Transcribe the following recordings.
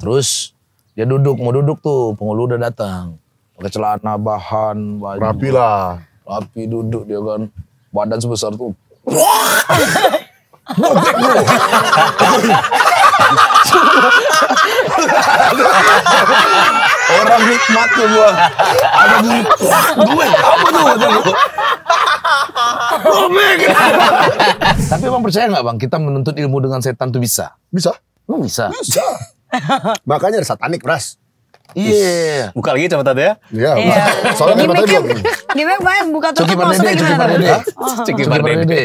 Terus dia duduk, mau duduk tuh, penghulu udah datang. Pakai celana bahan, baju. Rapi lah. Rapi duduk dia kan. Badan sebesar tuh. Bobek bro. Orang nikmat tuh gua. Ada di gue apa tuh Tapi emang percaya gak bang kita menuntut ilmu dengan setan tuh bisa? Bisa. Emang bisa? Bisa. Makanya ada satanik, Pras. Iya. Yeah. Iya. Buka lagi tadi ya? Iya. Yeah. Soalnya kacamata belum. Gimana banyak buka tutup maksudnya gimana? Cuki Pardede.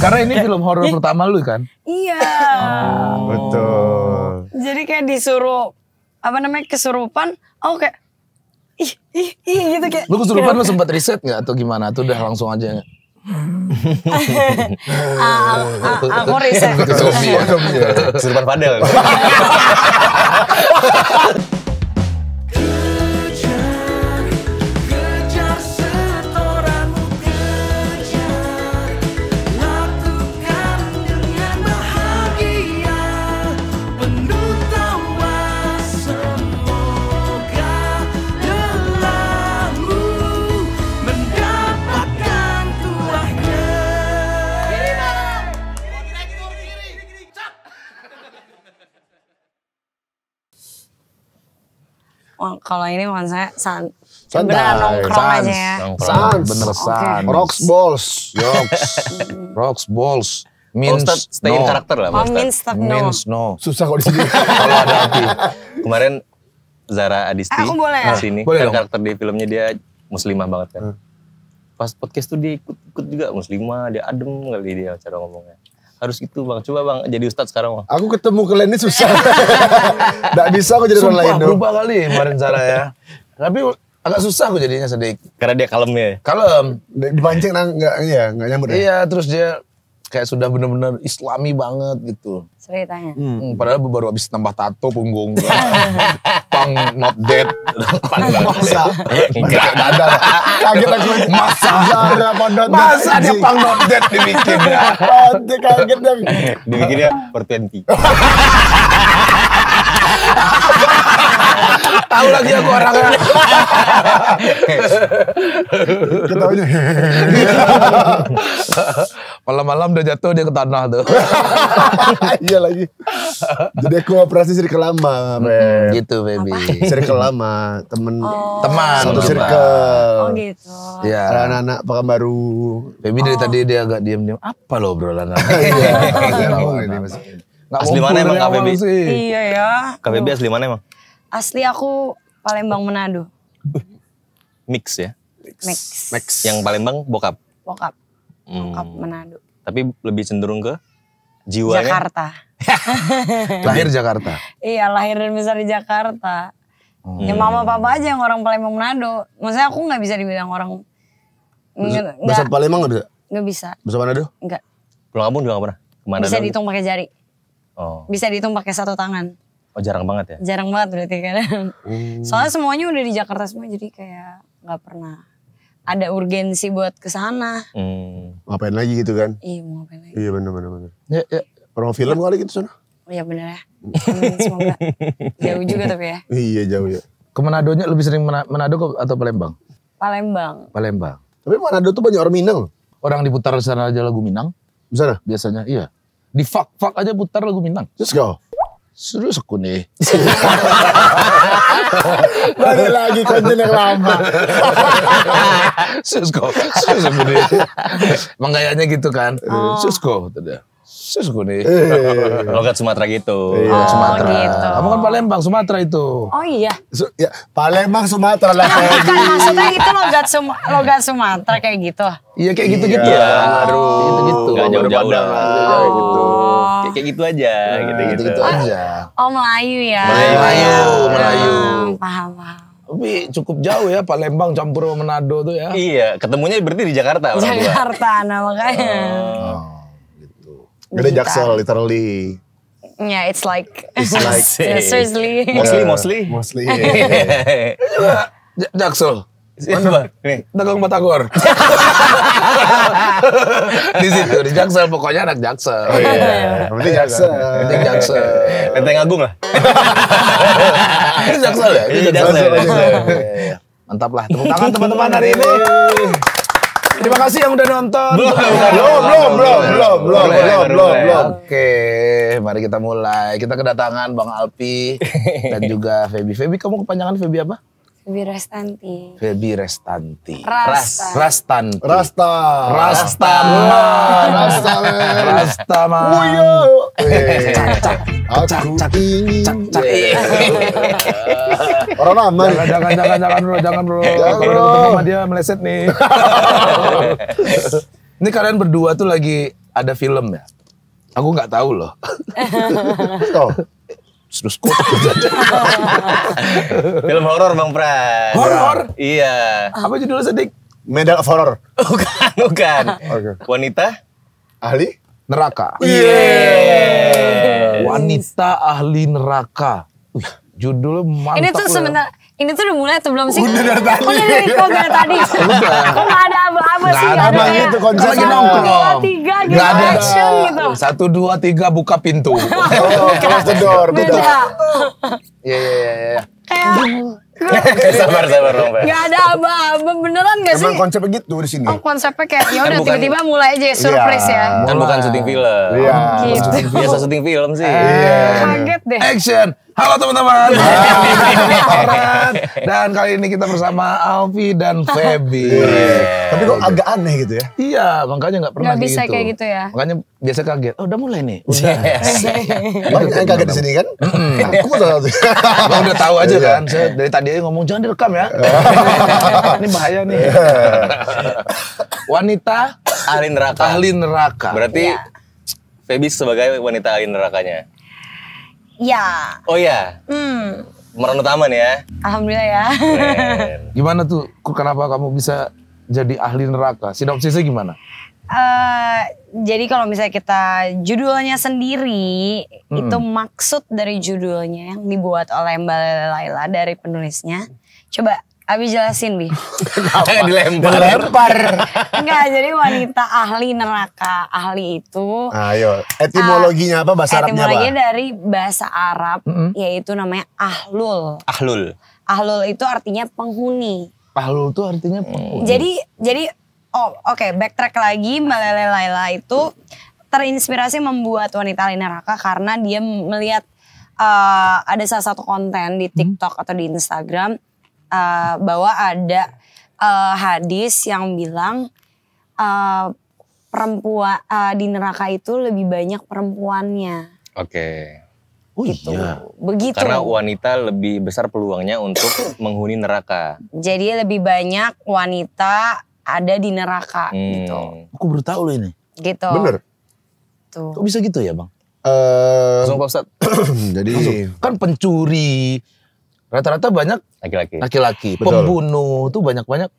Karena ini film horor iya. pertama lu kan? Iya. Oh. Betul. Jadi kayak disuruh apa namanya kesurupan, aku oh, kayak ih ih ih gitu kayak. Lu kesurupan lu sempat riset nggak atau gimana? Atau udah langsung aja? Gak? Aku riset. Itu ya. Serupan padel. kalau ini makan saya san santai nongkrong sans, aja ya sans bener sans okay. rocks balls Yoks. rocks balls oh, Means oh, stay no. in character lah oh, means, no. means no susah kalau di sini kalau ada api kemarin Zara Adisti eh, aku boleh ya? sini boleh kan dong. karakter di filmnya dia muslimah banget kan hmm. pas podcast tuh dia ikut, ikut juga muslimah dia adem kali dia cara ngomongnya harus itu bang. Coba bang jadi ustadz sekarang bang. Aku ketemu kalian ini susah. Gak bisa aku jadi orang lain. Sumpah berubah kali kemarin cara ya. Tapi agak susah aku jadinya sedikit. Karena dia kalem ya. Kalem. Dipancing nang nggak ya nggak nyambut. Ya? Iya terus dia kayak sudah benar-benar islami banget gitu. Ceritanya. Hmm, padahal baru habis tambah tato punggung. Pang not dead. Pang not dead. Enggak ada. Kaget aku. Masa Zara Pang not dead. Masa dia Pang not dead dibikin ya. Kaget dia. Dibikinnya per 20. Tahu lagi aku orangnya. Ketawanya. Malam-malam udah jatuh dia ke tanah tuh. iya lagi. Jadi aku operasi sirik lama, Beb. Gitu, baby. Sirik lama, temen. Oh. Teman. Satu circle. Oh gitu. Iya. Anak-anak baru. Baby dari oh. tadi dia agak diam-diam. Apa lo obrolan? Iya. Asli mana emang KBB? Iya ya. KBB asli mana emang? Asli aku Palembang Manado. Mix ya? Mix. Mix. Mix. Yang Palembang bokap? Bokap. Hmm. Bokap Manado. Tapi lebih cenderung ke jiwanya? Jakarta. lahir Jakarta? Iya lahir dan besar di Jakarta. Hmm. Ya mama papa aja yang orang Palembang Manado. Maksudnya aku nggak bisa dibilang orang. Bahasa Palembang nggak bisa? Nggak bisa. Bahasa Manado? Nggak. Kalau kamu juga nggak pernah? Kemana bisa dihitung pakai jari. Oh. Bisa dihitung pakai satu tangan. Oh jarang banget ya? Jarang banget berarti kan. Hmm. Soalnya semuanya udah di Jakarta semua jadi kayak nggak pernah ada urgensi buat ke sana. Hmm. Ngapain lagi gitu kan? Iya, mau ngapain lagi. Iya benar benar benar. Ya, ya. film kali gitu sana. Iya benar ya. Semoga jauh juga tapi ya. Iya jauh ya. Ke Manadonya lebih sering Manado atau Palembang? Palembang. Palembang. Tapi Manado tuh banyak orang Minang Orang diputar sana aja lagu Minang. Bisa Biasanya iya. Di fak fuck aja putar lagu Minang. Just go sekuni. Balik lagi konten yang lama. Susko, suruh sekuni. Emang kayaknya gitu kan. Oh. Susko, tadi. Susko nih. Logat Sumatera gitu. Iya. Oh, Sumatera. Gitu. Kamu kan Palembang, Sumatera itu. Oh iya. Su ya, Palembang, Sumatera lah. kan maksudnya itu logat, Sum logat Sumatera kayak gitu. Iya kayak gitu-gitu. Iya, aduh. Gitu-gitu. Gak jauh-jauh. Gitu kayak gitu aja gitu gitu, gitu aja oh Melayu ya Melayu ah, Melayu, Melayu. paham paham tapi cukup jauh ya Palembang campur sama Manado tuh ya. Iya, ketemunya berarti di Jakarta. Jakarta, nah makanya. Oh, gitu. Gede Jaksel, literally. Yeah, it's like, it's like seriously. Mostly, mostly. Mostly. Yeah. Jaksel. Mana? Nih. Dagang Batagor. di situ di Jaksel pokoknya anak Jaksel. Oh, iya. Penting iya. Jaksel. Penting Jaksel. Agung lah. Ini Jaksel ya? ini Jaksel. Iya, iya, Mantap lah. Tepuk tangan teman-teman hari ini. Terima kasih yang udah nonton. belum, belum, belum, belum, belum, belum, belum, belum. Oke, mari kita mulai. Kita kedatangan Bang Alpi dan juga Feby. Feby, kamu kepanjangan Feby apa? Restanti. Febi Restanti. Ras. Rastanti. Rasta. Rastama. Rastama. Cak. Wuyo. Aku ingin. Orang lama Jangan, jangan, jangan bro, jangan bro. Kalau ketemu sama dia meleset nih. Ini kalian berdua tuh lagi ada film ya? Aku nggak tahu loh. oh terus Film horor Bang Pras. Horor? Iya. iya. Apa judulnya Sedik? Medal of Horror. bukan, bukan. Okay. Wanita? Ahli? Neraka. Iya. Yeah. Wanita ahli neraka. Uh, judulnya mantap. Ini tuh sebenarnya ini tuh udah mulai atau belum sih? Udah dari tadi. Oh, udah dari, oh, tadi. Kok gak ada apa-apa sih? Gak ada gitu konsep. Lagi nongkrong. Tiga gitu. Gak ada. Gitu. Satu, dua, tiga buka pintu. oh, close the door. Beda. Iya, iya, iya. iya. Kayak sabar sabar dong Gak ada apa-apa beneran gak sih? Emang konsepnya gitu di sini. Oh konsepnya kayak ya kan udah tiba-tiba mulai aja ya, iya. surprise ya. Kan bukan syuting film. Iya. Oh, gitu. Biasa syuting film sih. Iya. Kaget deh. Action. Halo teman-teman. dan kali ini kita bersama Alfi dan Febi. Tapi kok agak aneh gitu ya? Iya, makanya nggak pernah gak bisa gitu. kayak gitu ya. Makanya biasa kaget. Oh, udah mulai nih. Udah. Bang oh, kaget di sini kan? Aku udah udah tahu aja iya. kan. Saya dari tadi aja ngomong jangan direkam ya. ini bahaya nih. Iya. Wanita ahli neraka. Ahli neraka. Berarti iya. Feby sebagai wanita ahli nerakanya. Iya. Oh iya. Hmm. Meranu Taman ya. Alhamdulillah ya. Keren. Gimana tuh kenapa kamu bisa jadi ahli neraka? Sinopsisnya gimana? Uh, jadi kalau misalnya kita judulnya sendiri hmm. itu maksud dari judulnya yang dibuat oleh Mbak Laila dari penulisnya. Coba Abi jelasin bi. Kenapa dilempar? Dilempar. Enggak, jadi wanita ahli neraka ahli itu. Ayo, ah, etimologinya uh, apa bahasa Arabnya etimologinya apa? dari bahasa Arab, mm -hmm. yaitu namanya ahlul. Ahlul. Ahlul itu artinya penghuni. Ahlul itu artinya hmm. penghuni. Jadi, jadi, oh oke, okay, backtrack lagi, Mbak Laila itu terinspirasi membuat wanita ahli neraka karena dia melihat uh, ada salah satu konten di hmm. TikTok hmm. atau di Instagram uh, bahwa ada uh, hadis yang bilang uh, perempuan uh, di neraka itu lebih banyak perempuannya. Oke. Okay. Oh gitu. iya. Begitu. Karena wanita lebih besar peluangnya untuk menghuni neraka. Jadi lebih banyak wanita ada di neraka hmm. gitu. Aku baru tahu loh ini. Gitu. Bener. Tuh. Kok bisa gitu ya bang? Uh, Langsung Ustadz. Jadi. Langsung. Kan pencuri, Rata-rata banyak laki-laki. Laki-laki. Pembunuh tuh banyak-banyak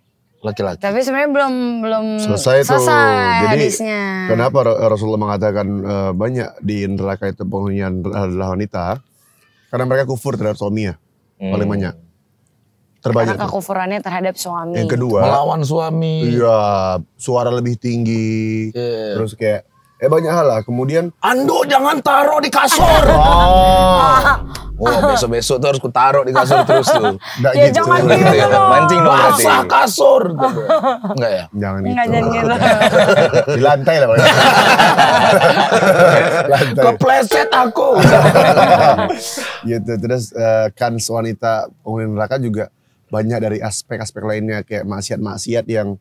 laki-laki. Tapi sebenarnya belum belum selesai, selesai tuh. Jadi hadisnya. kenapa Rasulullah mengatakan uh, banyak di neraka itu penghunian adalah wanita? Karena mereka kufur terhadap suaminya hmm. paling banyak. Terbanyak. Karena kekufurannya terhadap suami. Yang kedua. Melawan suami. Iya, suara lebih tinggi. Yeah. Terus kayak Eh banyak hal lah. Kemudian Ando jangan taruh di kasur. Oh. Oh besok-besok tuh harus ku taruh di kasur terus tuh. Enggak ya, gitu. Jangan gitu ya. Mancing dong berarti. Basah kasur. Enggak ya? Jangan gitu. jangan gitu. di lantai lah pokoknya. lantai. Kepleset aku. gitu. Terus uh, eh, kans wanita penghuni neraka juga banyak dari aspek-aspek lainnya kayak maksiat-maksiat yang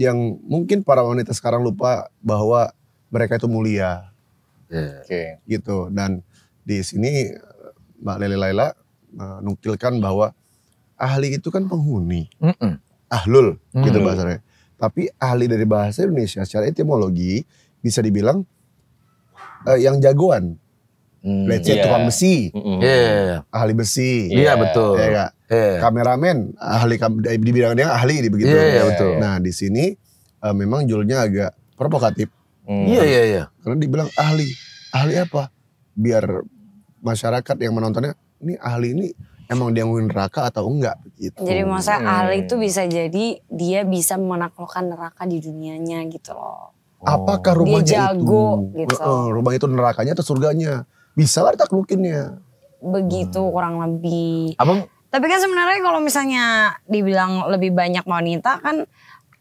yang mungkin para wanita sekarang lupa bahwa mereka itu mulia. Iya. Oke. Okay. Gitu dan di sini Mbak Lele Laila menukilkan eh, bahwa ahli itu kan penghuni. Mm -mm. Ahlul mm -mm. gitu bahasanya. Tapi ahli dari bahasa Indonesia secara etimologi bisa dibilang uh, yang jagoan. Mm, Let's say yeah. tukang besi, mm yeah. Iya, iya. ahli besi, iya yeah, betul, ya Yeah. kameramen, ahli di bidang dia ahli di begitu. Yeah, yeah, betul. Nah di sini uh, memang judulnya agak provokatif, Hmm. Iya iya iya. Karena dibilang ahli. Ahli apa? Biar masyarakat yang menontonnya ini ahli ini emang dia ngomongin neraka atau enggak gitu. Jadi maksudnya hmm. ahli itu bisa jadi dia bisa menaklukkan neraka di dunianya gitu loh. Oh. Apakah rumahnya dia jago, itu? Gitu. Uh, rumah itu nerakanya atau surganya? Bisa lah ya? Begitu hmm. kurang lebih. Abang tapi kan sebenarnya kalau misalnya dibilang lebih banyak wanita kan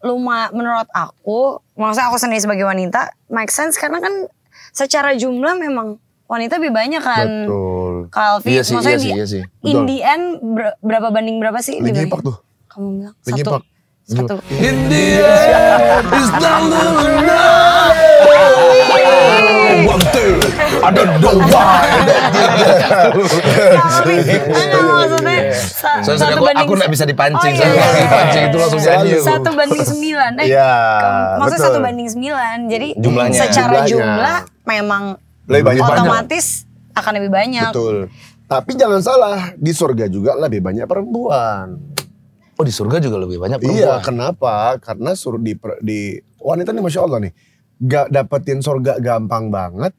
lumah menurut aku, maksudnya aku sendiri sebagai wanita, make sense karena kan secara jumlah memang wanita lebih banyak kan. Betul. Kalvi, iya sih, iya maksudnya iya di, sih, iya sih. Betul. in the end ber, berapa banding berapa sih? Lagi ipak tuh. Kamu bilang Lagi satu. Ipak. Satu. In the end, it's not one don't ada why one. maksudnya satu banding aku nggak bisa dipancing. dipancing oh, iya, iya, iya. itu langsung Satu banding sembilan. ya, maksudnya satu banding sembilan. Jadi jumlahnya. secara jumlah memang lebih banyak otomatis banyak. akan lebih banyak. Betul. Tapi jangan salah, di surga juga lebih banyak perempuan. Oh di surga juga lebih banyak perempuan. Iya, kenapa? Karena sur di, di wanita nih masya Allah nih gak dapetin surga gampang banget,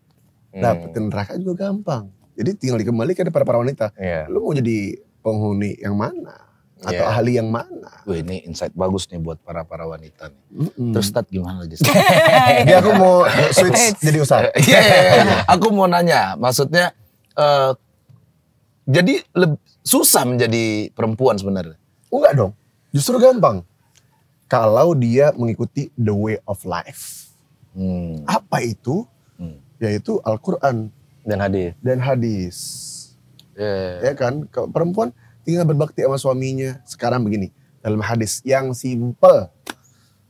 hmm. dapetin neraka juga gampang. Jadi tinggal dikembalikan kepada para wanita. Yeah. Lu mau jadi penghuni yang mana? Atau yeah. ahli yang mana? Wih ini insight bagus nih buat para para wanita nih. Mm -hmm. Terus Tat gimana lagi? Jadi aku mau switch jadi usaha. Iya, yeah, yeah, yeah. aku mau nanya, maksudnya uh, jadi susah menjadi perempuan sebenarnya? Enggak dong, justru gampang. Kalau dia mengikuti the way of life Hmm. Apa itu? Hmm. Yaitu Al-Quran dan hadis. Dan hadis. Yeah. Ya kan, perempuan tinggal berbakti sama suaminya. Sekarang begini, dalam hadis yang simple.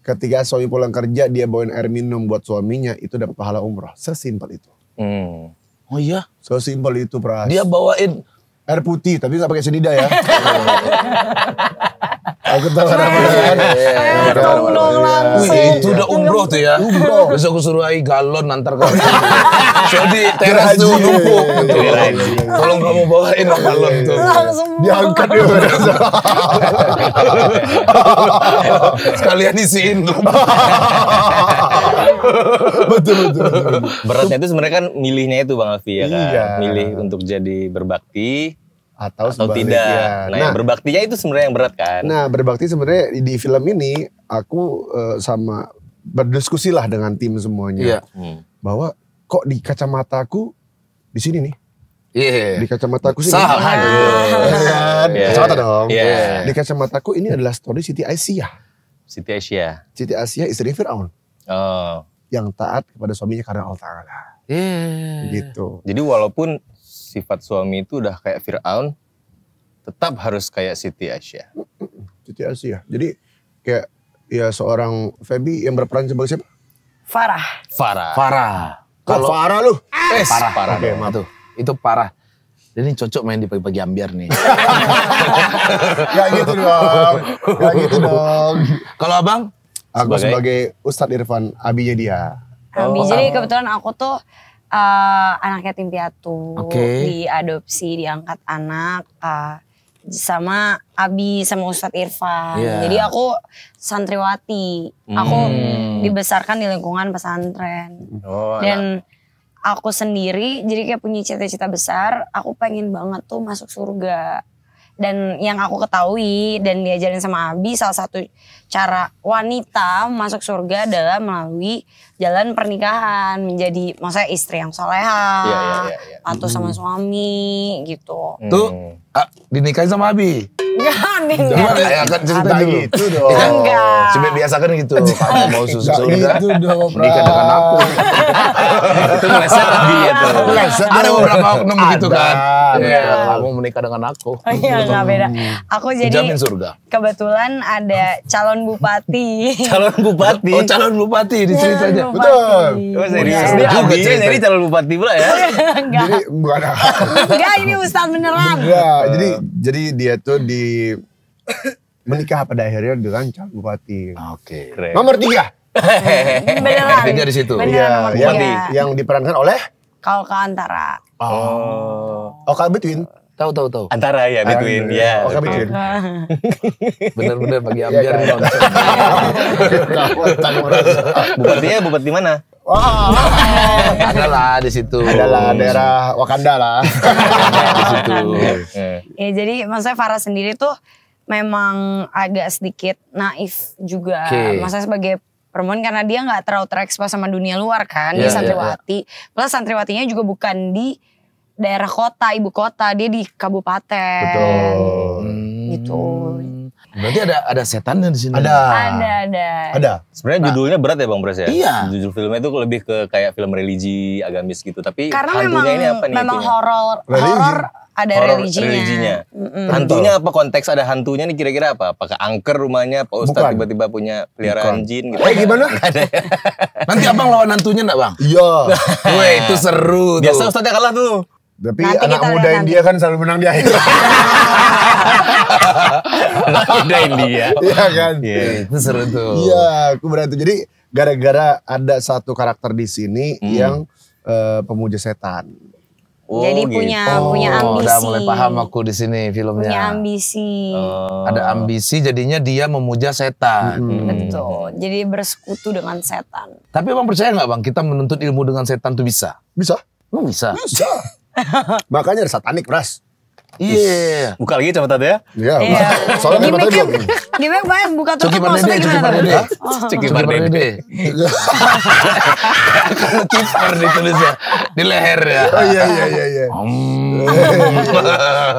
Ketika suami pulang kerja, dia bawain air minum buat suaminya, itu dapat pahala umroh. Sesimpel itu. Hmm. Oh iya? Sesimpel itu, Pras. Dia bawain air putih, tapi gak pakai senida ya. Aku tahu, ramadan. Eh, tolong langsung. Wih, iya, itu udah umroh tuh ya. Umroh. Besok aku suruh ai galon antar kau. Jadi teras tuh numpuk. Gitu. Tolong kamu bawain galon tuh. Langsung diangkat ya. Sekalian isiin. betul, betul, betul. Beratnya itu sebenarnya kan milihnya itu Bang Alfi ya kan. Iya. Milih untuk jadi berbakti atau, atau tidak. Nah, nah berbaktinya itu sebenarnya yang berat kan. Nah, berbakti sebenarnya di film ini aku uh, sama berdiskusi lah dengan tim semuanya. yeah. Hmm. Bahwa kok di kacamataku di sini nih. Yeah. Iya, iya. Di kacamataku sini. Salah. Yeah. Kan? Yeah. dong. Yeah. Di kacamataku ini adalah story Siti Aisyah. Siti Aisyah. Siti Aisyah istri Firaun. Oh. Yang taat kepada suaminya karena Allah Ta'ala. Yeah. Iya, gitu. Jadi walaupun sifat suami itu udah kayak Fir'aun, tetap harus kayak Siti Aisyah. Siti Aisyah. Jadi kayak ya seorang Feby yang berperan sebagai siapa? Farah. Farah. Farah. Kalau Farah lu. Yes. Eh, parah. Farah. Oke, okay, Itu parah. Ini cocok main di pagi-pagi ambiar nih. Ya gitu dong. Ya gitu dong. Kalau abang? Aku sebagai, sebagai Ustadz Irfan, abinya dia. Abi, oh. jadi kebetulan aku tuh uh, eh, yatim yatim piatu, okay. diadopsi, diangkat anak, uh, sama Abi sama Ustadz Irfan. Yeah. Jadi aku santriwati, aku hmm. dibesarkan di lingkungan pesantren. Oh, Dan aku sendiri jadi kayak punya cita-cita besar, aku pengen banget tuh masuk surga. Dan yang aku ketahui dan diajarin sama Abi salah satu cara wanita masuk surga adalah melalui jalan pernikahan menjadi maksudnya istri yang soleha iya, iya, iya, iya. atau sama suami gitu mm. tuh ah, dinikahin sama Abi Enggak, enggak. Ya, kan gitu dong. Enggak. Cuma biasa kan gitu. Kamu mau susu susu gitu dong. Nikah dengan aku. itu meleset lagi ya tuh. Meleset. Ada beberapa oknum gitu kan. Iya. Kamu menikah dengan aku. Oh, iya enggak beda. Hmm. Aku jadi Jamin surga. kebetulan ada calon bupati. calon bupati. Oh calon bupati di ceritanya. Betul. Oh, serius. kecil jadi calon bupati pula ya. Enggak. Jadi bukan. Enggak, ini ustaz beneran. Enggak, iya, jadi jadi dia tuh di menikah pada akhirnya dengan calon bupati. Oke. Nomor tiga. Beneran. Tiga di situ. Iya, yang, yang diperankan oleh Kalka Antara. Oh. Oh, Kalbetwin. Tahu tahu tahu. Antara ya between ya. oh, kami between. Bener-bener bagi ambiar nih Bupatinya bupat di mana? Wah, ada lah di situ. Ada lah daerah Wakanda lah. di situ. Eh. Ya jadi maksudnya Farah sendiri tuh memang agak sedikit naif juga. Okay. Maksudnya sebagai perempuan karena dia nggak terlalu terekspos sama dunia luar kan, yeah, dia iya, iya, iya. santriwati. Yeah, yeah. Plus santriwatinya juga bukan di daerah kota, ibu kota, dia di kabupaten. Betul. Hmm. Gitu. Berarti ada ada setan di sini. Ada. Ada, ada. Ada. Sebenarnya nah, judulnya berat ya Bang Pres ya? Iya. Judul filmnya itu lebih ke kayak film religi, agamis gitu. Tapi Karena hantunya memang, ini apa nih? Memang horor horor ada horror religinya. religinya. Mm-hmm. Hantunya apa konteks ada hantunya nih kira-kira apa? Apakah angker rumahnya? Pak Ustadz tiba-tiba punya peliharaan Bukan. jin gitu? Eh gimana? Ya? Nanti abang lawan hantunya enggak bang? Iya. Weh itu seru tuh. Biasa Ustaznya kalah tuh. Tapi Nanti anak muda India kan selalu menang di akhir. anak muda India. Iya kan? Iya, yeah, itu seru tuh. Iya, aku berarti jadi gara-gara ada satu karakter di sini hmm. yang uh, pemuja setan. Oh, Jadi gitu. punya oh, punya ambisi. Udah mulai paham aku di sini filmnya. Punya ambisi. Oh. Ada ambisi jadinya dia memuja setan. Hmm. Betul. Jadi bersekutu dengan setan. Tapi emang percaya nggak bang kita menuntut ilmu dengan setan tuh bisa? Bisa. Emang bisa? Bisa. Makanya ada satanik, Pras. Iya. Yeah. Buka lagi coba tadi ya. Iya. Yeah. Soalnya kacamata belum. Gimana banyak buka tutup Coki maksudnya gimana? Coki Pardede. Kalau kiper ditulisnya. Di leher ya. Oh iya iya iya. iya.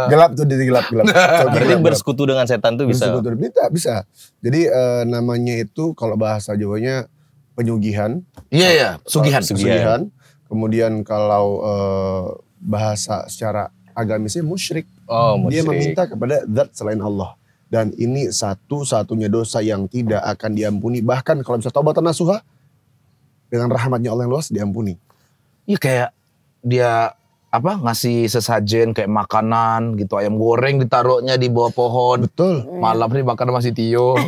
gelap tuh jadi gelap gelap. Berarti bersekutu dengan setan tuh bisa. Bersekutu bisa bisa. Jadi uh, namanya itu kalau bahasa Jawanya penyugihan. Iya yeah, iya. Yeah. Sugihan. Sugihan. Kemudian kalau uh, bahasa secara agamisnya musyrik. Oh, musyrik. Dia meminta kepada zat selain Allah. Dan ini satu-satunya dosa yang tidak akan diampuni. Bahkan kalau bisa taubat nasuha, dengan rahmatnya Allah yang luas diampuni. Iya kayak dia apa ngasih sesajen kayak makanan gitu ayam goreng ditaruhnya di bawah pohon betul malam ini bakar masih Tio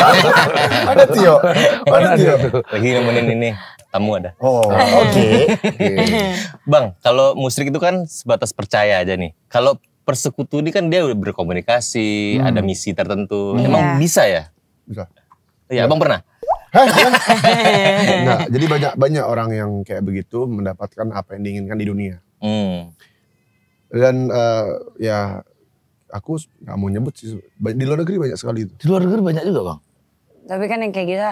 ada Tio ada Tio lagi nemenin ini tamu ada. Oh, oke. Okay. Bang, kalau musrik itu kan sebatas percaya aja nih. Kalau persekutu ini kan dia udah berkomunikasi, hmm. ada misi tertentu. Hmm. Emang iya. bisa ya? Bisa. Iya, ya. Abang pernah? Iya? nah, jadi banyak banyak orang yang kayak begitu mendapatkan apa yang diinginkan di dunia. Hmm. Dan uh, ya aku nggak mau nyebut sih di luar negeri banyak sekali itu. Di luar negeri banyak juga bang. Tapi kan yang kayak gitu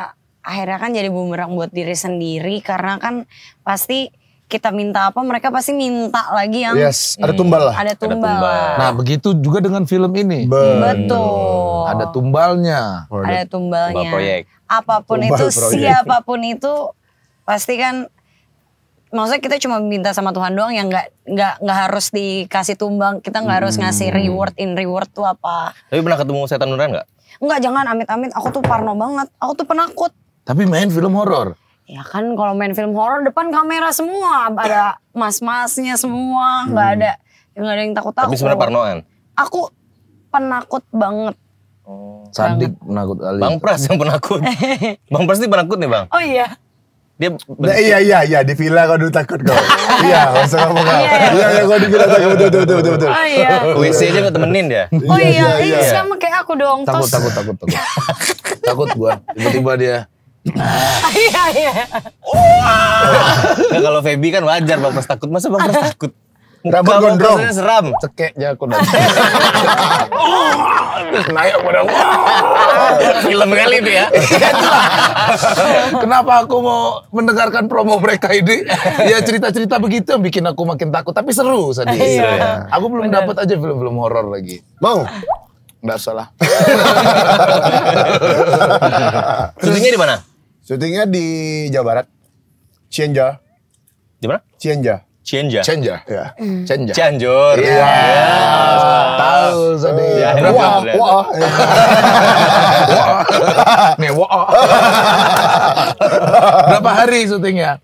akhirnya kan jadi bumerang buat diri sendiri karena kan pasti kita minta apa mereka pasti minta lagi yang yes ada hmm, tumbal lah ada tumbal, nah begitu juga dengan film ini betul ada tumbalnya ada tumbalnya tumbal apapun tumbal itu proyek. siapapun itu pasti kan maksudnya kita cuma minta sama Tuhan doang yang nggak nggak nggak harus dikasih tumbang kita nggak harus hmm. ngasih reward in reward tuh apa tapi pernah ketemu setan nuran nggak Enggak jangan amit-amit aku tuh parno banget aku tuh penakut tapi main film horor. Ya kan kalau main film horor depan kamera semua, ada mas-masnya semua, nggak hmm. ada nggak ada yang takut-takut. Tapi sebenarnya parnoan. Aku penakut banget. Oh, Sadik penakut kali. Bang Pras yang penakut. bang Pras ini penakut nih bang. Oh iya. Dia nah, iya iya iya di villa kau dulu takut kau. iya, langsung kamu kau. Oh, iya, iya. iya, iya kau di villa takut betul betul betul betul. Oh iya. WC aja enggak temenin dia. Oh iya, iya, iya. iya. sama kayak aku dong. Takut takut takut takut. takut gua. Tiba-tiba dia Iya iya. Wah. kalau Feby kan wajar Bang Pras takut. Masa Bang Pras takut? Rambut gondrong. Muka seram. Cekeknya aku nanti. Naik pada Film kali itu ya. Iya, Kenapa aku mau mendengarkan promo mereka ini? Ya cerita-cerita begitu yang bikin aku makin takut. Tapi seru tadi. Iya. iya. Aku belum dapat aja film-film horor lagi. Mau? Enggak salah. Syutingnya di mana? Syutingnya di Jawa Barat. Cienja. Di mana? Cienja. Cienja. Cienja. Ya. Mm. Cienja. Cianjur. Iya. Yeah. Tahu sedih. Iya, yeah, wah, wah. wah. Nih, wah. Berapa hari syutingnya?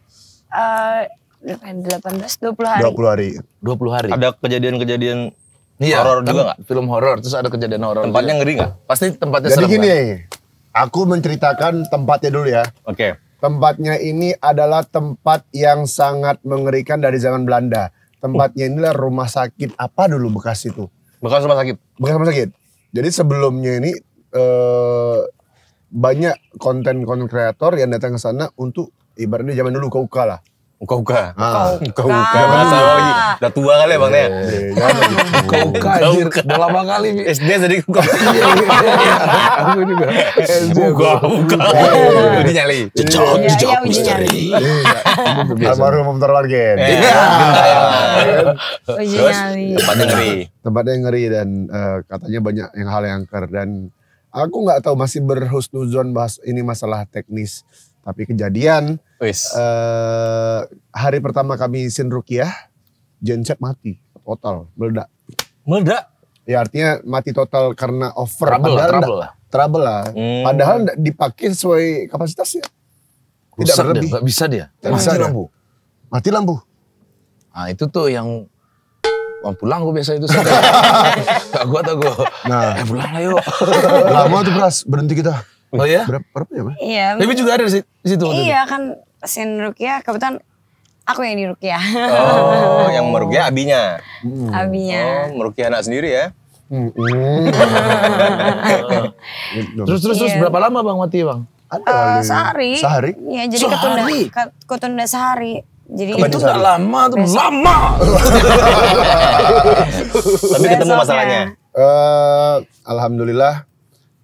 Eh uh, 18 20 hari. 20 hari. 20 hari. Ada kejadian-kejadian Iya, horor juga nggak? Film horor, terus ada kejadian horor. Tempatnya juga. ngeri nggak? Pasti tempatnya Jadi serem. Jadi gini, kan? Aku menceritakan tempatnya dulu ya. Oke. Okay. Tempatnya ini adalah tempat yang sangat mengerikan dari zaman Belanda. Tempatnya inilah rumah sakit apa dulu bekas itu? Bekas rumah sakit. Bekas rumah sakit. Jadi sebelumnya ini eh, banyak konten-konten kreator yang datang ke sana untuk ibaratnya zaman dulu ke kalah. Uka-uka. Ah. Uka-uka. Bahasa lagi. Udah tua kali ya Bang ya. Iya, iya, iya. Uka-uka Udah lama kali. SD jadi uka-uka. Aku juga. Uka-uka. Uji nyali. Cucok. Cucok. misteri. baru Om Tarwargen. Iya. Uji nyali. Oh, tempatnya ngeri. Tempatnya ngeri dan eh, katanya banyak yang hal yang ker. Dan aku gak tahu masih berhusnuzon bahas ini masalah teknis. Tapi kejadian Uh, hari pertama kami sin rukiah, genset mati total, meledak. Meledak? Ya artinya mati total karena over. Trouble, Padahal trouble enggak, lah. Trouble lah. Hmm. Padahal dipakai sesuai kapasitasnya. Tidak Rusak berlebih. Dia, bisa dia. Tidak mati bisa lampu. Dia. Mati lampu. Nah itu tuh yang Wah pulang gue biasa itu sadar. Gak atau gue. Nah. Eh pulang yuk. Lama tuh Pras, berhenti kita. Oh iya? Berapa, berapa ya? Iya. Tapi juga ada di situ. Iya kan sin Rukia kebetulan aku yang di Rukia. Oh, yang merukia abinya. Hmm. Abinya. Oh, merukia anak sendiri ya. Hmm. terus terus terus yeah. berapa lama Bang mati Bang? Ada uh, sehari. Sehari. Iya, jadi sehari. ketunda ketunda sehari. Jadi Kebanyakan itu nggak lama tuh Besok. lama. Tapi ketemu masalahnya. Uh, alhamdulillah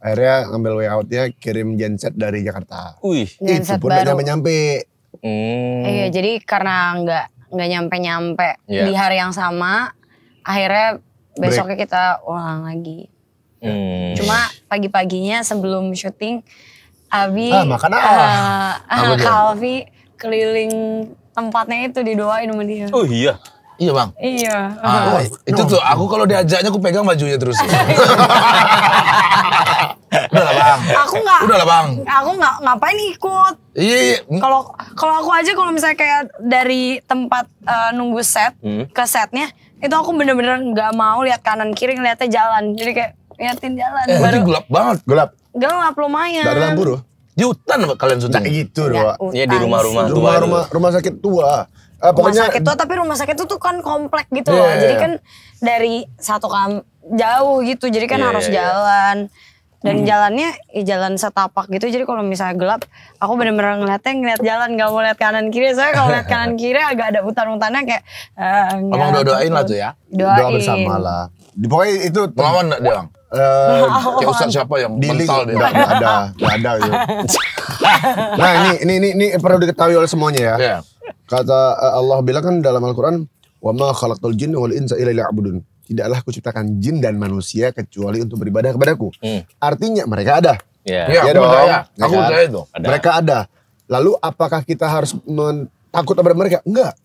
Akhirnya ngambil way outnya kirim genset dari Jakarta. Wih, genset pun baru. pun nyampe. Hmm. Iya, jadi karena nggak nggak nyampe nyampe yeah. di hari yang sama, akhirnya besoknya Break. kita ulang lagi. Hmm. Cuma pagi-paginya sebelum syuting, Abi, ah, makan ah. Uh, eh, ah eh, Kalvi keliling tempatnya itu didoain sama dia. Oh iya. Iya bang. Iya. Ah, itu tuh aku kalau diajaknya aku pegang bajunya terus. Udah lah bang. Aku nggak. Udah lah bang. Aku nggak ngapain ikut. Iya. iya. Hmm. Kalau kalau aku aja kalau misalnya kayak dari tempat uh, nunggu set hmm. ke setnya itu aku bener-bener nggak -bener mau lihat kanan kiri ngeliatnya jalan. Jadi kayak ngeliatin jalan. Eh, baru gelap banget. Gelap. Gelap lumayan. Gak lampu Di hutan kalian sudah. Nah, gitu Ya di rumah-rumah tua. Rumah-rumah rumah sakit tua. Uh, pokoknya, sakit tuh tapi rumah sakit itu tuh kan komplek gitu yeah. loh. Iya, iya, Jadi iya. kan dari satu kam jauh gitu. Jadi kan yeah, harus yeah. jalan. Dan hmm. jalannya ya jalan setapak gitu. Jadi kalau misalnya gelap, aku bener-bener ngeliatnya ngeliat jalan, gak mau lihat kanan kiri. Saya kalau lihat kanan kiri agak ada hutan-hutannya kayak. Uh, Abang udah doain gitu. lah tuh ya. Doain. Doa bersama lah. Pokoknya itu. pelawan gak dia bang? Uh, kayak Ustaz siapa yang di mental dia? Gak, ada, gak ada gitu. nah ini, ini, ini, ini perlu diketahui oleh semuanya ya. Yeah Kata eh, Allah bilang kan dalam Al-Quran, wa ma khalaqtul jinna wal insa illa liya'budun. Tidaklah kuciptakan jin dan manusia kecuali untuk beribadah kepadaku. Hmm. Artinya mereka ada. Yeah. Ya, iya, iya ya aku dong. Ya, Aku Ada. Mereka ada. Lalu apakah kita harus takut kepada mereka? Enggak.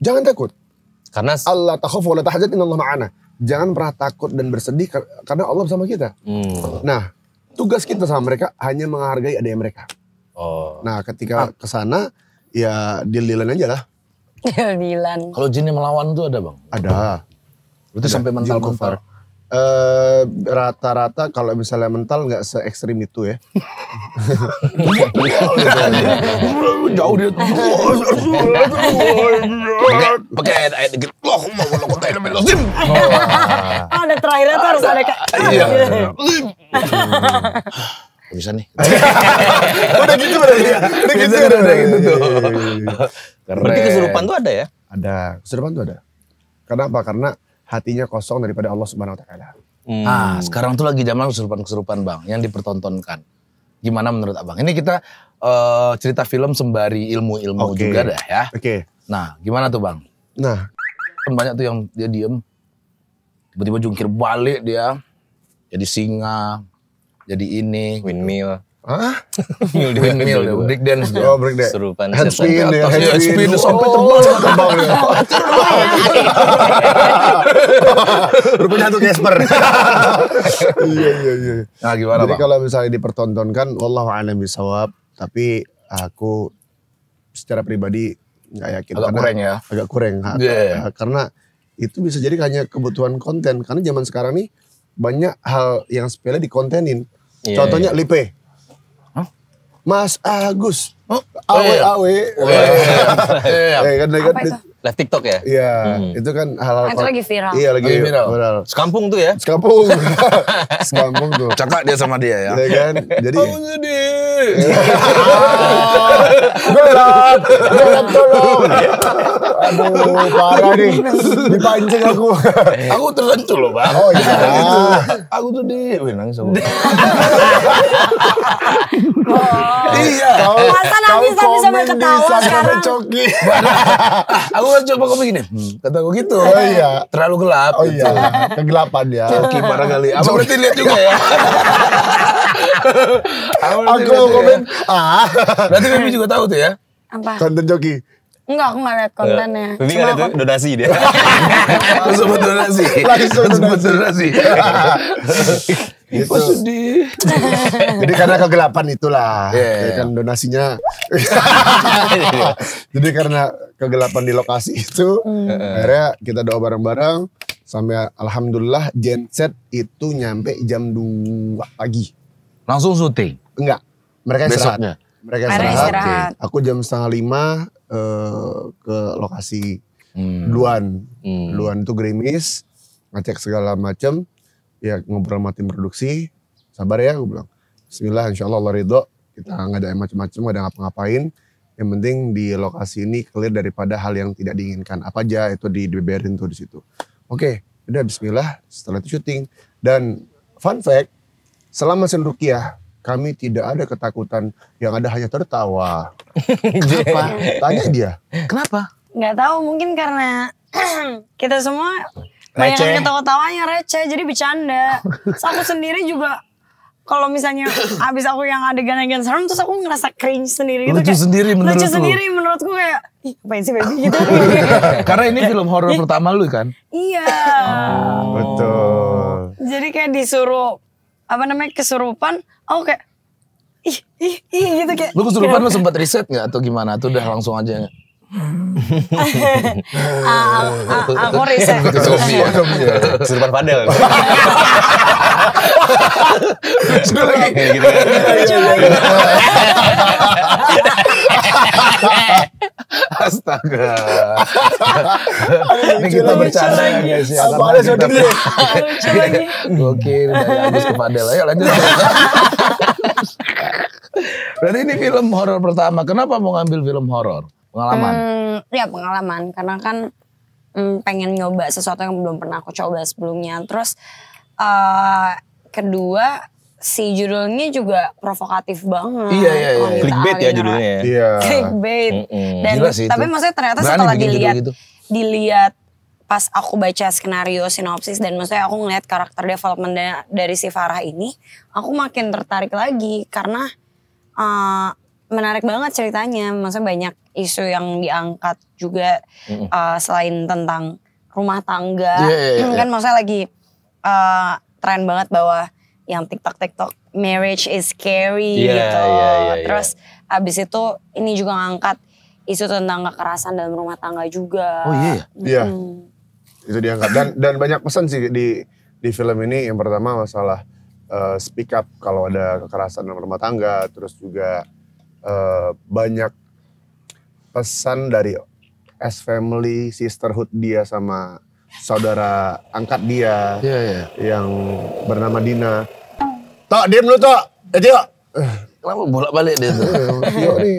Jangan takut. Karena Allah takhaf wa la tahzan ma'ana. Jangan pernah takut dan bersedih karena Allah bersama kita. Hmm. Nah, tugas kita sama mereka hanya menghargai adanya mereka. Oh. Nah, ketika ah. ke sana ya deal-dealan aja lah. Deal-dealan. Kalau jin yang melawan tuh ada bang? Ada. Berarti ada. sampai mental-mental. Uh, eh, rata-rata kalau misalnya mental nggak se ekstrim itu ya. Jauh dia tuh. Pakai ayat dikit. Loh, mau lo oh. kota Oh, ada terakhirnya tuh harus ada kayak. Iya. bisa nih. Oh, udah gitu berarti ya? Udah gitu udah, ya, udah gitu tuh. Gitu. Iya, iya, iya. Berarti kesurupan tuh ada ya? Ada, kesurupan tuh ada. karena apa Karena hatinya kosong daripada Allah Subhanahu wa taala. Hmm. Ah, sekarang tuh lagi zaman kesurupan-kesurupan, Bang, yang dipertontonkan. Gimana menurut Abang? Ini kita eh, cerita film sembari ilmu-ilmu juga dah ya. Oke. Nah, gimana tuh, Bang? Nah, kan banyak tuh yang dia diem tiba-tiba jungkir balik dia jadi singa jadi ini gitu. windmill Hah? windmill di break dance gitu. oh break dance serupan headspin, ya handspin iya, sampai terbang oh, terbang ya. rupanya tuh Casper iya iya iya nah gimana jadi kalau misalnya dipertontonkan Allah alam bisawab tapi aku secara pribadi nggak yakin agak kurang ya agak kurang iya, iya. karena itu bisa jadi hanya kebutuhan konten karena zaman sekarang nih banyak hal yang sepele dikontenin. Yeah. Contohnya iya. Lipe. Huh? Mas Agus. Huh? Awe oh, oh iya. awe. Oh, iya. iya. iya. Eh, kan kan live TikTok ya? Iya, hmm. itu kan hal-hal itu lagi viral. Iya, lagi, lagi viral. viral. Sekampung tuh ya? Sekampung. Sekampung tuh. Cakak dia sama dia ya. Iya kan? Jadi Aku sedih. Gelap, gelap tolong. Aduh, parah nih. Dipancing aku. aku tersentuh loh, Bang. Oh iya. aku tuh di wih langsung. oh. Iya. Kau, Masa nangis kau sampai ketawa sekarang. Coki. aku kan coba kau begini. Hmm, kata aku gitu. Oh iya. Terlalu gelap. Oh gitu. iya. Kegelapan ya. Coki kali Apa berarti lihat juga ya. aku mau ya. komen. Ah. Berarti kami juga tahu tuh ya. Apa? Konten Coki. Enggak, aku gak liat kontennya. Bibi gak liat donasi dia. Langsung buat donasi. Langsung buat donasi. Gitu. sedih. Jadi karena kegelapan itulah. Yeah. Jadi iya, kan donasinya. Jadi karena kegelapan di lokasi itu. Mm. Akhirnya kita doa bareng-bareng. Sampai Alhamdulillah genset itu nyampe jam 2 pagi. Langsung syuting? Enggak. Mereka istirahat. Besoknya? Mereka istirahat. istirahat. Aku jam setengah lima ke lokasi hmm. Luan Hmm. Luan itu gerimis, ngecek segala macem. Ya ngobrol sama tim produksi, sabar ya gue bilang. Bismillah insya Allah Allah ridho. Kita nggak ada yang macem-macem, nggak ada ngapa-ngapain. Yang penting di lokasi ini clear daripada hal yang tidak diinginkan. Apa aja itu beberin tuh di situ. Oke, okay, udah bismillah setelah itu syuting. Dan fun fact, selama ya kami tidak ada ketakutan yang ada hanya tertawa. Kenapa? Tanya dia. Kenapa? Gak tahu mungkin karena kita semua banyak yang ketawa-tawanya receh jadi bercanda. Terus aku sendiri juga kalau misalnya abis aku yang adegan-adegan serem terus aku ngerasa cringe sendiri gitu lucu kayak, sendiri menurut lucu sendiri menurutku kayak ih apa sih baby gitu karena ini film horor pertama lu kan iya oh. betul jadi kayak disuruh apa namanya kesurupan, aku kayak ih ih ih gitu kayak. Lu kesurupan iya. lu sempat riset nggak atau gimana? Atau udah langsung aja gak? Ah, ah, ah, aku riset ya. iya. Kesurupan padel Lucu lagi Lucu lagi Astaga. Ini kita bercanda ya guys Apa ada sudah gede. Gokil dari kepada lah. Ayo lanjut. Berarti ini film horor pertama. Kenapa mau ngambil film horor? Pengalaman? Hmm, ya pengalaman. Karena kan hmm, pengen nyoba sesuatu yang belum pernah aku coba sebelumnya. Terus uh, kedua si judulnya juga provokatif banget. Iya iya iya. iya. Clickbait ya judulnya ya? Iya. Clickbait. Mm -hmm. Dan sih tapi itu. maksudnya ternyata Berani setelah dilihat gitu. dilihat pas aku baca skenario sinopsis dan maksudnya aku ngeliat karakter development dari si Farah ini, aku makin tertarik lagi karena uh, menarik banget ceritanya. Maksudnya banyak isu yang diangkat juga mm -hmm. uh, selain tentang rumah tangga. Yeah, yeah, yeah. Kan iya. maksudnya lagi uh, tren banget bahwa yang TikTok TikTok marriage is scary yeah, gitu. Yeah, yeah, iya. Terus yeah. abis itu ini juga ngangkat isu tentang kekerasan dalam rumah tangga juga. Oh iya. Yeah. Iya. Yeah. Itu diangkat dan dan banyak pesan sih di di film ini yang pertama masalah uh, speak up kalau ada kekerasan dalam rumah tangga, terus juga uh, banyak pesan dari as family sisterhood dia sama saudara angkat dia yeah, yeah. yang bernama Dina Tak dia dulu, tak. Eh, Tio. Kenapa bolak-balik dia tu? Eh, nih.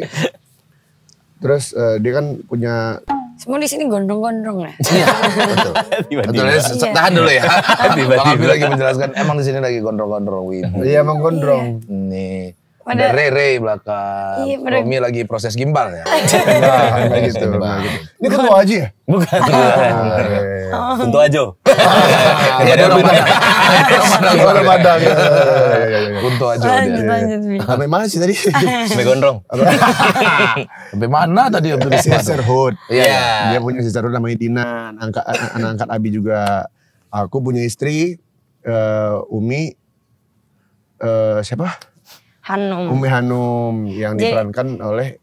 Terus uh, dia kan punya semua di sini gondrong-gondrong lah. Iya, betul. Tiba-tiba. Betul eh, iya. tahan dulu ya. Tiba-tiba. Bang lagi menjelaskan, emang di sini lagi gondrong-gondrong iya, iya, emang gondrong. Iya. Nih. ada Rere belakang. Iya, pada... Romi lagi proses gimbal ya. Nah, nah, nah, gitu, nah, gitu. Ini ketua aja, ya? Bukan. Ah, oh. Ketua Ajo. Ketua Ajo. Bola iya, Kunto iya, iya, aja. Lanjut, lanjut. Sampai mana sih tadi? Sampai gondrong. Sampai mana tadi? Sampai Sister Hood. Iya. Dia punya Sister Hood namanya Dina. Angkat, anak angkat Abi juga. Aku punya istri, uh, Umi, uh, siapa? Hanum. Umi Hanum yang diperankan oleh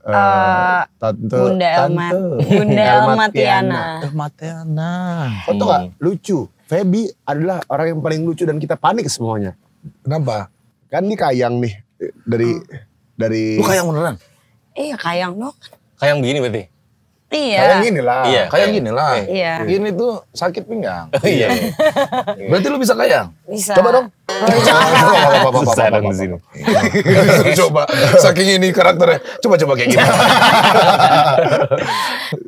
Uh, tante Bunda Elmat Bunda Elmatiana Elmatiana Elma Tiana foto gak hmm. lucu Feby adalah orang yang paling lucu dan kita panik semuanya. Kenapa? Kan ini kayang nih dari hmm. dari Lu kayang beneran? Iya, kayang dong. Kayang begini berarti? Iya. Kayak gini lah. Iya. Kayak iya. gini lah. Iya. iya. Gini tuh sakit pinggang. Iya. iya. Berarti lu bisa kayak. Bisa. Coba dong. Oh, Susah dong di sini. Coba. Saking ini karakternya. Coba coba kayak gini. Gitu.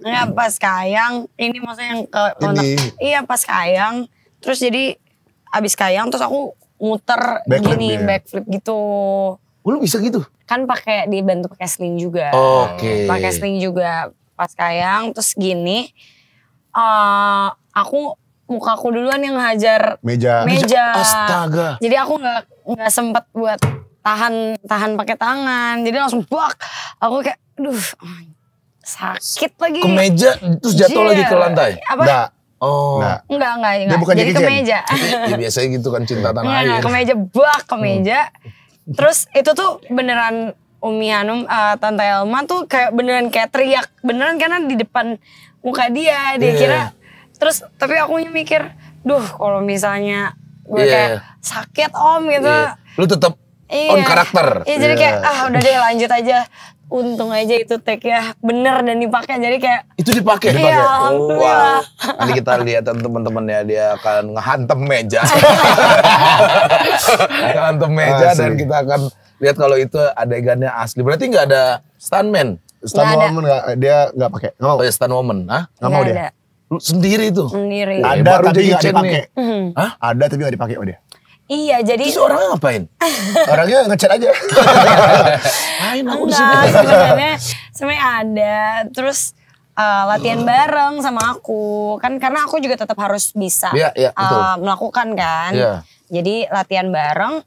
ya pas kayang. Ini maksudnya yang ke. Ini. Iya pas kayang. Terus jadi abis kayang terus aku muter backflip gini ya. backflip gitu. Oh, lu bisa gitu? Kan pakai dibantu pakai sling juga. Oh, oke. Okay. Pakai sling juga pas kayang terus gini uh, aku muka aku duluan yang hajar meja meja astaga jadi aku nggak nggak sempet buat tahan tahan pakai tangan jadi langsung buak aku kayak aduh ah, sakit lagi ke meja terus jatuh Jir. lagi ke iya. lantai apa nggak Oh. Nah, enggak, enggak, enggak. Dia bukan jadi, jadi ke meja. ya, biasanya gitu kan cinta tanah iya, air. Enggak, ke meja, buak ke meja. Hmm. Terus itu tuh beneran Umi Anum, uh, Tante Elma tuh kayak beneran kayak teriak beneran karena di depan muka dia dia yeah. kira terus tapi aku mikir duh kalau misalnya gue yeah. kayak sakit om gitu yeah. lu tetap yeah. on iya. karakter. Iya jadi yeah. kayak iya. ah udah deh lanjut aja untung aja itu tag ya bener dan dipakai jadi kayak itu dipakai iya, dipakai iya, oh, wow. nanti kita lihat teman-teman ya dia akan ngehantem meja ngehantem meja Asli. dan kita akan lihat kalau itu adegannya asli berarti nggak ada stuntman stunt gak woman gak, dia nggak pakai nggak mau oh, ya stunt woman ah nggak mau dia sendiri itu sendiri mm-hmm. ada tapi nggak dipakai ada tapi nggak dipakai oh dia Iya, jadi Terus orang ngapain? Orangnya ngecat aja. Main aku di sini. Sebenarnya sebenarnya ada. Terus uh, latihan bareng sama aku kan karena aku juga tetap harus bisa yeah, yeah, Uh, melakukan kan yeah. jadi latihan bareng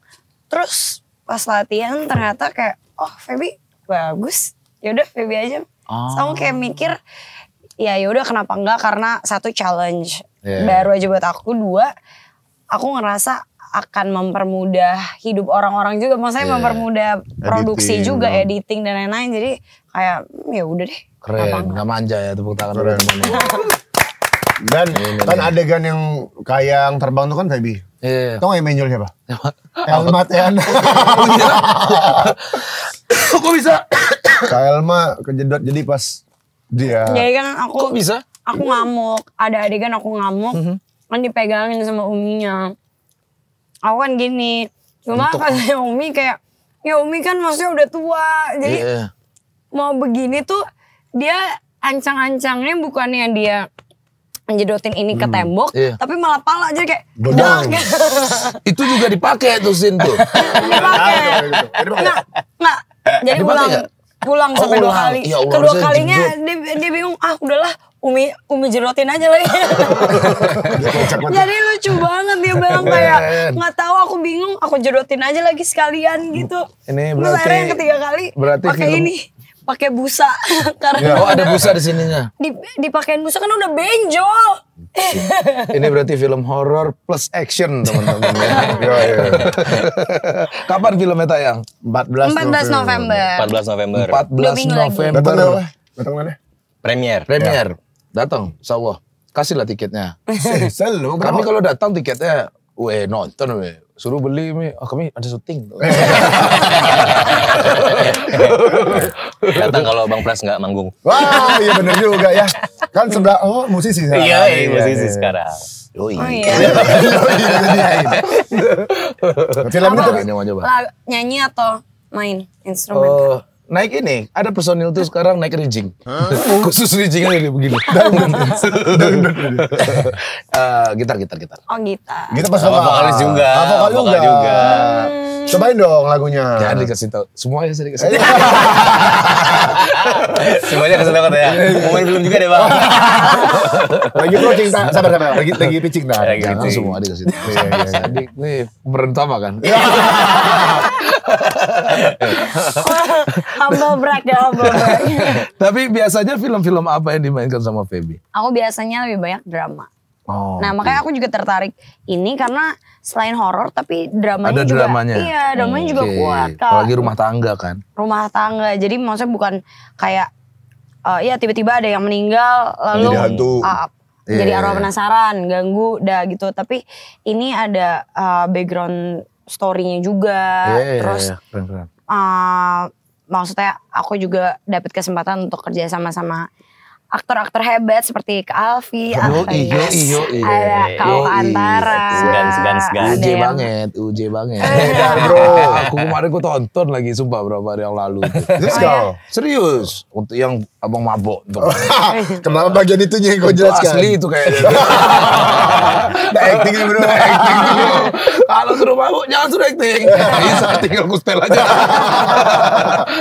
terus pas latihan ternyata kayak oh Feby bagus yaudah Feby aja oh. kayak mikir ya yaudah kenapa enggak karena satu challenge yeah. baru aja buat aku dua aku ngerasa akan mempermudah hidup orang-orang juga, maksudnya yeah. mempermudah produksi editing, juga, no. editing dan lain-lain. Jadi kayak hmm, ya udah deh. Keren, gak manja ya tepuk tangan keren. Dan ini, kan ini. adegan yang kayak yang terbang tuh kan Feby. Iya. yang Tahu apa? Emmanuel siapa? Elma Tian. Kok bisa? Kak Elma kejedot jadi pas dia. Jadi kan aku. Kok bisa? Aku ngamuk. Ada adegan aku ngamuk. Mm -hmm. Kan dipegangin sama uminya aku kan gini cuma Untuk. kata Yomi kayak ya, Yomi kan maksudnya udah tua jadi yeah. Iya. mau begini tuh dia ancang-ancangnya bukannya dia menjedotin ini ke hmm, tembok, iya. tapi malah pala aja kayak dodang. itu juga dipakai tuh sin tuh. dipakai. Nah, jadi pulang pulang oh, sampai dua kali. Ya Kedua kalinya dia, dia bingung, ah udahlah umi umi jerotin aja lagi. Jadi lucu banget dia bilang kayak nggak tahu aku bingung, aku jerotin aja lagi sekalian gitu. Ini berarti Terus yang ketiga kali pakai ini pakai busa karena oh ada busa di sininya di dipakein busa kan udah benjol ini berarti film horor plus action teman-teman ya, ya. kapan filmnya tayang 14 14 November 14 November 14 November, datang November. Datang mana? Premier. Premier. Ya datang insya Allah kasihlah tiketnya Selalu. kami kalau datang tiketnya Weh nonton weh. Suruh beli mi, oh, kami ada syuting. Datang kalau Bang Pras nggak manggung. Wah, iya bener juga ya. Kan sebelah oh musisi sekarang. Iya, iya, iya musisi iya. iya. sekarang. Oh iya. Oh, iya. iya Filmnya tuh nyanyi atau main instrumen? Uh, naik ini ada personil tuh sekarang naik rijing huh? khusus rijingnya ini begini eh, gitar gitar gitar oh gitar gitar pas sama vokalis juga oh, vokal juga, juga. Hmm. cobain dong lagunya ya dikasih tau semuanya saya dikasih tau semuanya kasih tau ya Main belum juga deh bang lagi pitching tak sabar sabar lagi lagi pitching tak semua pitching semua dikasih tau iya, iya, iya. ini pemerintah kan? humble brag deh, ya, humble brag. Tapi biasanya film-film apa yang dimainkan sama Feby? Aku biasanya lebih banyak drama. Oh, nah makanya aku juga tertarik ini karena selain horor tapi dramanya ada juga dramanya. iya dramanya hmm, juga okay. kuat kak. Apalagi rumah tangga kan. Rumah tangga jadi maksudnya bukan kayak uh, ya tiba-tiba ada yang meninggal lalu uh, yeah. jadi iya, iya, arwah iya. penasaran ganggu dah gitu tapi ini ada uh, background storynya juga yeah, yeah, terus yeah, yeah. Keren, keren. Uh, maksudnya aku juga dapat kesempatan untuk kerja sama sama aktor-aktor hebat seperti ke Alfi, yo, iyo, iyo, ada Kau Antara, segan segan segan, uj banget, uj banget. Iya, bro, aku kemarin aku tonton lagi sumpah berapa hari yang lalu. Terus oh, iya? kau serius untuk yang abang mabok tuh. Oh, iya. Kenapa bagian itu yang kau jelaskan? Asli itu kayaknya. Nah, acting bro, acting. Kalau suruh mabok jangan suruh acting. Bisa tinggal aku setel aja.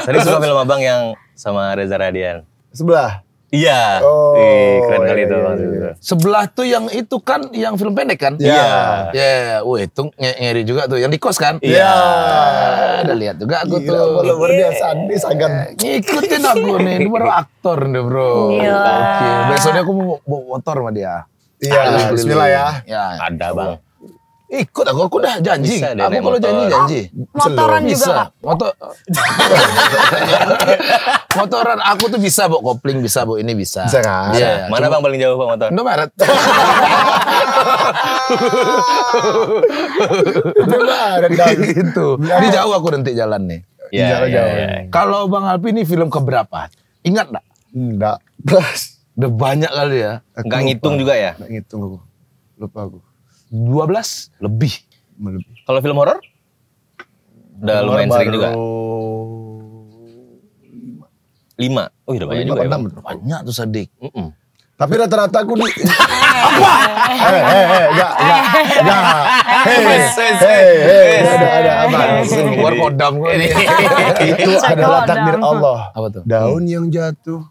Tadi suka film abang yang sama Reza Radian. Sebelah. Iya. Oh, Ih, keren iya, kali iya, iya, itu. Iya. iya. Sebelah tuh yang itu kan yang film pendek kan? Iya. Yeah. Ya, yeah. yeah. wah itu nyeri juga tuh yang di kos kan? Iya. Yeah. yeah. Udah lihat juga aku Gila, tuh. Gila, Luar iya. biasa nih sangat ngikutin aku nih. Ini baru aktor nih, Bro. Iya. Oke, okay. besoknya aku mau bawa motor sama dia. Iya, bismillah ya. ya. Ada, Bang. Ikut eh, aku, aku udah janji. Bisa aku kalau janji janji. Ah, motoran bisa. juga Motor. Motoran aku tuh bisa, Bu. Kopling bisa, Bu. Ini bisa. Bisa kan? ya. Mana Bang paling jauh Bang motor? Indomaret. Indomaret kan gitu. Ini gitu. iya. jauh aku nanti jalan nih. Iya, jalan jauh. Iya, kalau Bang Alpi ini film keberapa? Ingat enggak? Enggak. Plus. Udah banyak kali ya. Enggak ngitung juga ya? Enggak ngitung aku. Lupa aku dua belas lebih. Kalau film horor? Udah film lumayan sering juga. 5. Oh, iya, udah banyak juga. ya, banyak tuh Sadik. Mm -mm. Tapi rata-rata aku di apa? Eh, eh, eh, enggak, enggak, enggak. Hei, hei, hei, ada, ada apa? Keluar kodam gue ini. Itu adalah takdir Allah. Apa tuh? Daun hmm. yang jatuh,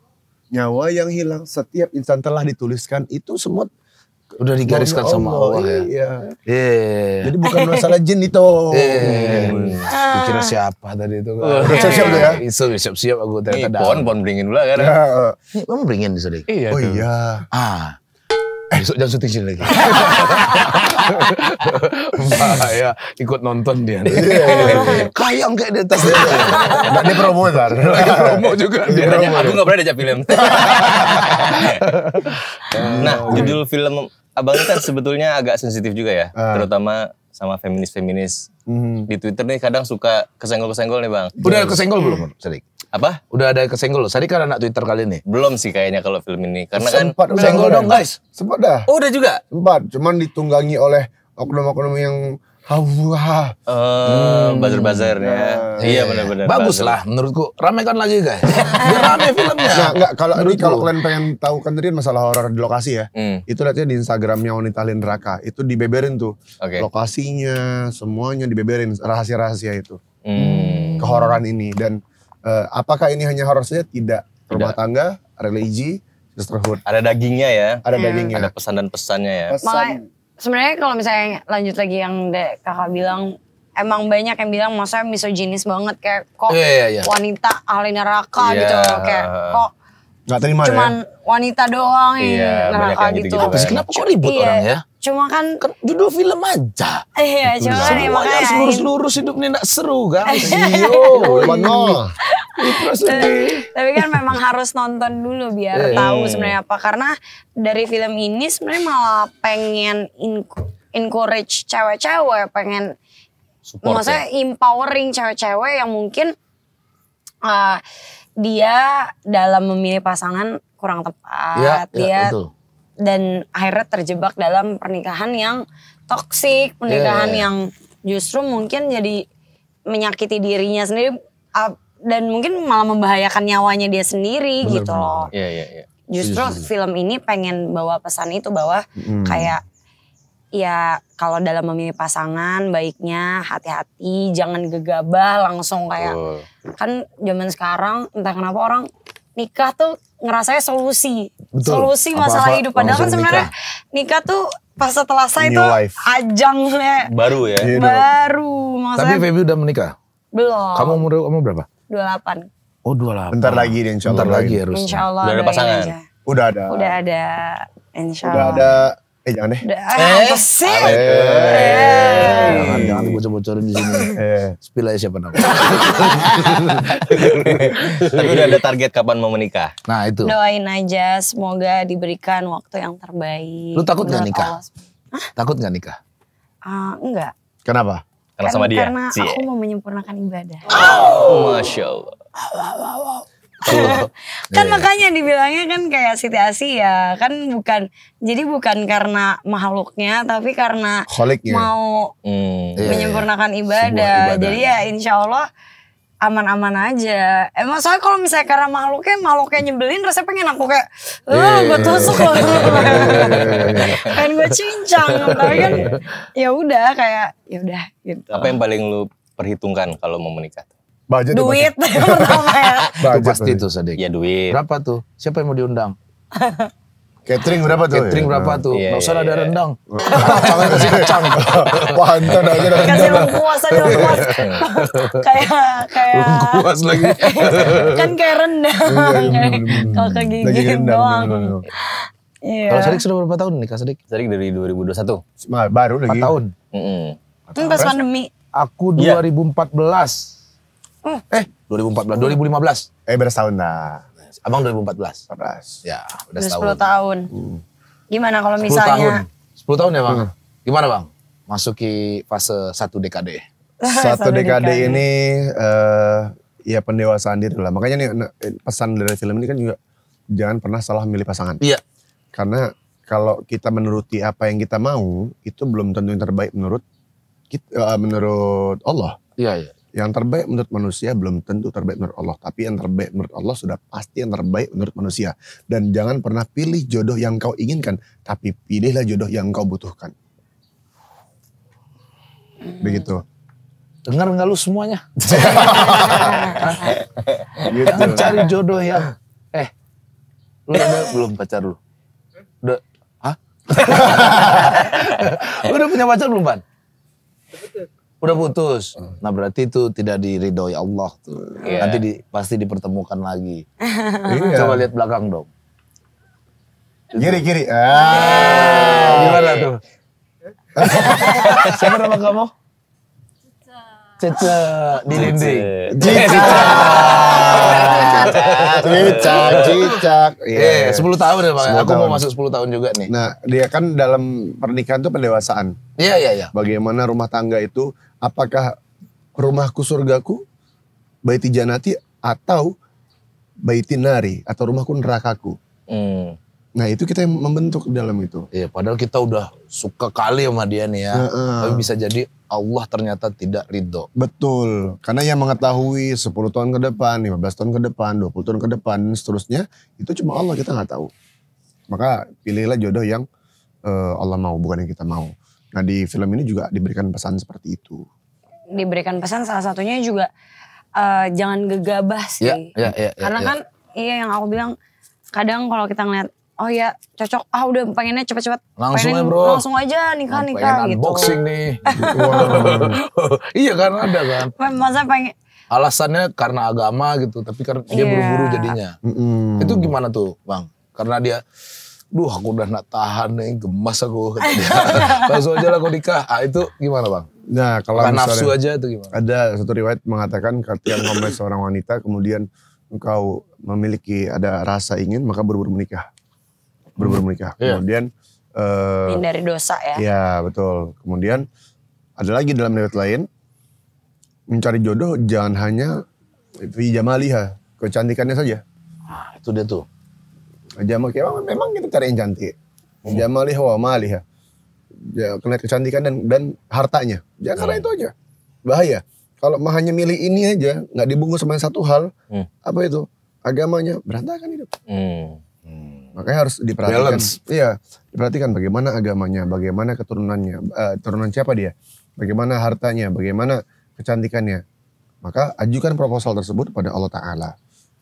nyawa yang hilang, setiap insan telah dituliskan. Itu semua Udah digariskan sama Allah, Allah ya. Iya. Yeah. Iya, iya, iya. Jadi bukan masalah jin itu. Yeah. Hmm. Kira siapa tadi itu? Udah siap-siap ya? Isu siap-siap aku ternyata ada. Pon, pon beringin dulu kan. Ini ya, eh. kamu beringin di sini. Iya. Oh iya. Ah. Eh. Besok jangan syuting sini lagi. Bahaya ikut nonton dia. Kayak kayak di atas. dia Enggak Dia promo juga. Dia nanya, aku enggak pernah diajak film. nah, judul film abang kan sebetulnya agak sensitif juga ya, uh. terutama sama feminis-feminis. Hmm. Di Twitter nih kadang suka kesenggol-kesenggol nih bang. Udah ada kesenggol belum hmm. Sadik? Apa? Udah ada kesenggol. Sadik kan anak Twitter kali ini? Belum sih kayaknya kalau film ini. Karena Sempat kan... Sempat dong guys. Sempat dah. Oh udah juga? Sempat. Cuman ditunggangi oleh oknum-oknum yang Hawa. Uh, hmm. buzzer Uh, nah. Iya benar-benar. Bagus lah menurutku. rame kan lagi guys. Biar rame filmnya. Nah, enggak kalau ini kalau kalian pengen tahu kan tadi masalah horor di lokasi ya. Hmm. Itu lihatnya di Instagramnya Wanita Lindraka. Itu dibeberin tuh. Okay. Lokasinya, semuanya dibeberin rahasia rahasia itu. Hmm. Kehororan ini dan uh, apakah ini hanya horor saja? Tidak. Rumah tangga, religi, sisterhood. Ada dagingnya ya. Ada dagingnya. Ada pesan dan pesannya ya. Pesan. Malah sebenarnya kalau misalnya lanjut lagi yang dek kakak bilang emang banyak yang bilang masa misoginis banget kayak kok yeah, yeah, yeah. wanita ahli neraka yeah. gitu kayak kok Gak terima ya? cuman ya? wanita doang yang yeah, neraka gitu. gitu. gitu kenapa kok ribut yeah. orang ya? Cuma kan, kan judul film aja. Iya, cuma kan makanya harus lurus-lurus hidup nih enggak seru kan. Yo, nol. Oh. Tapi kan memang harus nonton dulu biar eh. tahu sebenarnya apa karena dari film ini sebenarnya malah pengen encourage cewek-cewek, pengen Support maksudnya ya? empowering cewek-cewek yang mungkin uh, dia dalam memilih pasangan kurang tepat, ya, ya dia ya, dan akhirnya terjebak dalam pernikahan yang toksik, pernikahan yeah. yang justru mungkin jadi menyakiti dirinya sendiri dan mungkin malah membahayakan nyawanya dia sendiri bener, gitu loh. Iya, iya, iya. Justru bener. film ini pengen bawa pesan itu bahwa hmm. kayak ya kalau dalam memilih pasangan baiknya hati-hati jangan gegabah langsung kayak oh. kan zaman sekarang entah kenapa orang nikah tuh ngerasanya solusi. Betul. Solusi masalah apa hidup. Padahal kan sebenarnya nikah. tuh pas setelah saya itu life. ajangnya baru ya. You Baru. Maksudnya, Tapi Feby udah menikah? Belum. Kamu umur kamu berapa? 28. Oh dua 28. Bentar lagi deh insya Allah. Bentar lagi harus. Insya Allah. Udah ada pasangan? Aja. Udah ada. Udah ada. Insya Allah. Udah ada. Eh jangan deh. Udah, eh, eh. sih? Eh bocor-bocorin di sini. Eh. Spill aja siapa namanya. Tapi udah ada target kapan mau menikah? Nah itu. Doain aja semoga diberikan waktu yang terbaik. Lu takut gak nikah? Takut gak nikah? Uh, enggak. Kenapa? Karena, sama dia? Karena aku mau menyempurnakan ibadah. Oh, Masya Allah. Wow, wow, wow. kan iya. makanya dibilangnya kan kayak Siti ya kan bukan jadi bukan karena makhluknya tapi karena Holiknya. mau hmm, iya, menyempurnakan iya. ibadah. ibadah. Jadi ya insya Allah aman-aman aja. Emang soalnya kalau misalnya karena makhluknya, makhluknya nyebelin, rasanya pengen aku kayak, eh gue tusuk loh, pengen gue cincang. Tapi kan, ya udah kayak, ya udah gitu. Apa yang paling lu perhitungkan kalau mau menikah? Budget duit pertama ya. Budget itu pasti tuh Sadik. Ya duit. Berapa tuh? Siapa yang mau diundang? Catering berapa tuh? Catering berapa ya? tuh? Iya, Gak usah iya, ada iya. rendang. Jangan kasih kecang. Pantan aja ada rendang. Kasih lengkuas aja lengkuas. kayak kayak lengkuas lagi. kan kayak rendang. Iya, iya, kalau kayak gigi doang. Iya. Kalau Sadik sudah berapa tahun nih Kak Sadik? Sadik dari 2021. Baru lagi. 4 tahun. Mm -hmm. Pas pandemi. Aku 2014. Iya. Yeah. Hmm. Eh, 2014, 2015. Eh, beres tahun dah? Abang 2014. 14. Ya, udah setahun. 10 tahun. Hmm. Gimana kalau misalnya? 10 tahun. 10 tahun ya, Bang? Hmm. Gimana, Bang? Masuki fase satu dekade. satu dekade, dekade ini uh, ya pendewasaan diri lah. Makanya nih eh, pesan dari film ini kan juga jangan pernah salah milih pasangan. Iya. Karena kalau kita menuruti apa yang kita mau, itu belum tentu yang terbaik menurut kita, uh, eh, menurut Allah. Iya, iya. Yang terbaik menurut manusia belum tentu terbaik menurut Allah. Tapi yang terbaik menurut Allah sudah pasti yang terbaik menurut manusia. Dan jangan pernah pilih jodoh yang kau inginkan. Tapi pilihlah jodoh yang kau butuhkan. Hmm. Begitu. Dengar nggak lu semuanya? gitu. cari jodoh yang... Eh, lu ada belum pacar lu? Udah... Hah? lu udah punya pacar belum, Ban? udah putus. Hmm. Nah berarti itu tidak diridhoi Allah tuh. Yeah. Nanti di, pasti dipertemukan lagi. yeah. Coba lihat belakang dong. Kiri kiri. Ah. Iya. Gimana tuh? Siapa nama kamu? Cece. Cece di dinding. Cece. cicak. Cicak, cicak. Iya, yeah. 10 iya. tahun ya Bang. Aku tahun. mau masuk 10 tahun juga nih. Nah, dia kan dalam pernikahan tuh pendewasaan. Iya, yeah, iya, yeah, iya. Yeah. Bagaimana rumah tangga itu apakah rumahku surgaku baiti janati atau baiti nari atau rumahku nerakaku. Hmm. Nah itu kita yang membentuk dalam itu. Iya padahal kita udah suka kali sama dia nih ya. Uh -uh. Tapi bisa jadi Allah ternyata tidak ridho. Betul, karena yang mengetahui 10 tahun ke depan, 15 tahun ke depan, 20 tahun ke depan, dan seterusnya, itu cuma Allah kita nggak tahu. Maka pilihlah jodoh yang uh, Allah mau, bukan yang kita mau. Nah di film ini juga diberikan pesan seperti itu. Diberikan pesan salah satunya juga uh, jangan gegabah sih. Ya, ya, ya, ya, Karena ya. kan iya yang aku bilang kadang kalau kita ngeliat oh ya cocok ah udah pengennya cepat-cepat langsung pengen, aja bro langsung aja nikah nah, nikah pengen gitu unboxing nih iya karena ada kan masa pengen alasannya karena agama gitu tapi karena dia iya. buru-buru jadinya mm. itu gimana tuh bang karena dia duh aku udah nak tahan nih gemas aku langsung aja lah aku nikah ah itu gimana bang nah kalau misalnya, nafsu aja itu gimana ada satu riwayat mengatakan ketika ngomong seorang wanita kemudian engkau memiliki ada rasa ingin maka buru-buru menikah baru-baru menikah. Yeah. Kemudian uh, hindari dosa ya. Iya, betul. Kemudian ada lagi dalam riwayat lain mencari jodoh jangan hanya fi jamaliha, kecantikannya saja. Ah, itu dia tuh. Jamal ya, memang, memang kita cari yang cantik. Hmm. Jamaliha wa maliha. Ya, kena kecantikan dan dan hartanya. Jangan ya, hmm. karena itu aja. Bahaya. Kalau mah hanya milih ini aja, nggak dibungkus sama satu hal, hmm. apa itu? Agamanya berantakan hidup. Hmm. Makanya harus diperhatikan. Balance. Iya, diperhatikan bagaimana agamanya, bagaimana keturunannya, uh, eh, turunan siapa dia, bagaimana hartanya, bagaimana kecantikannya. Maka ajukan proposal tersebut pada Allah Taala.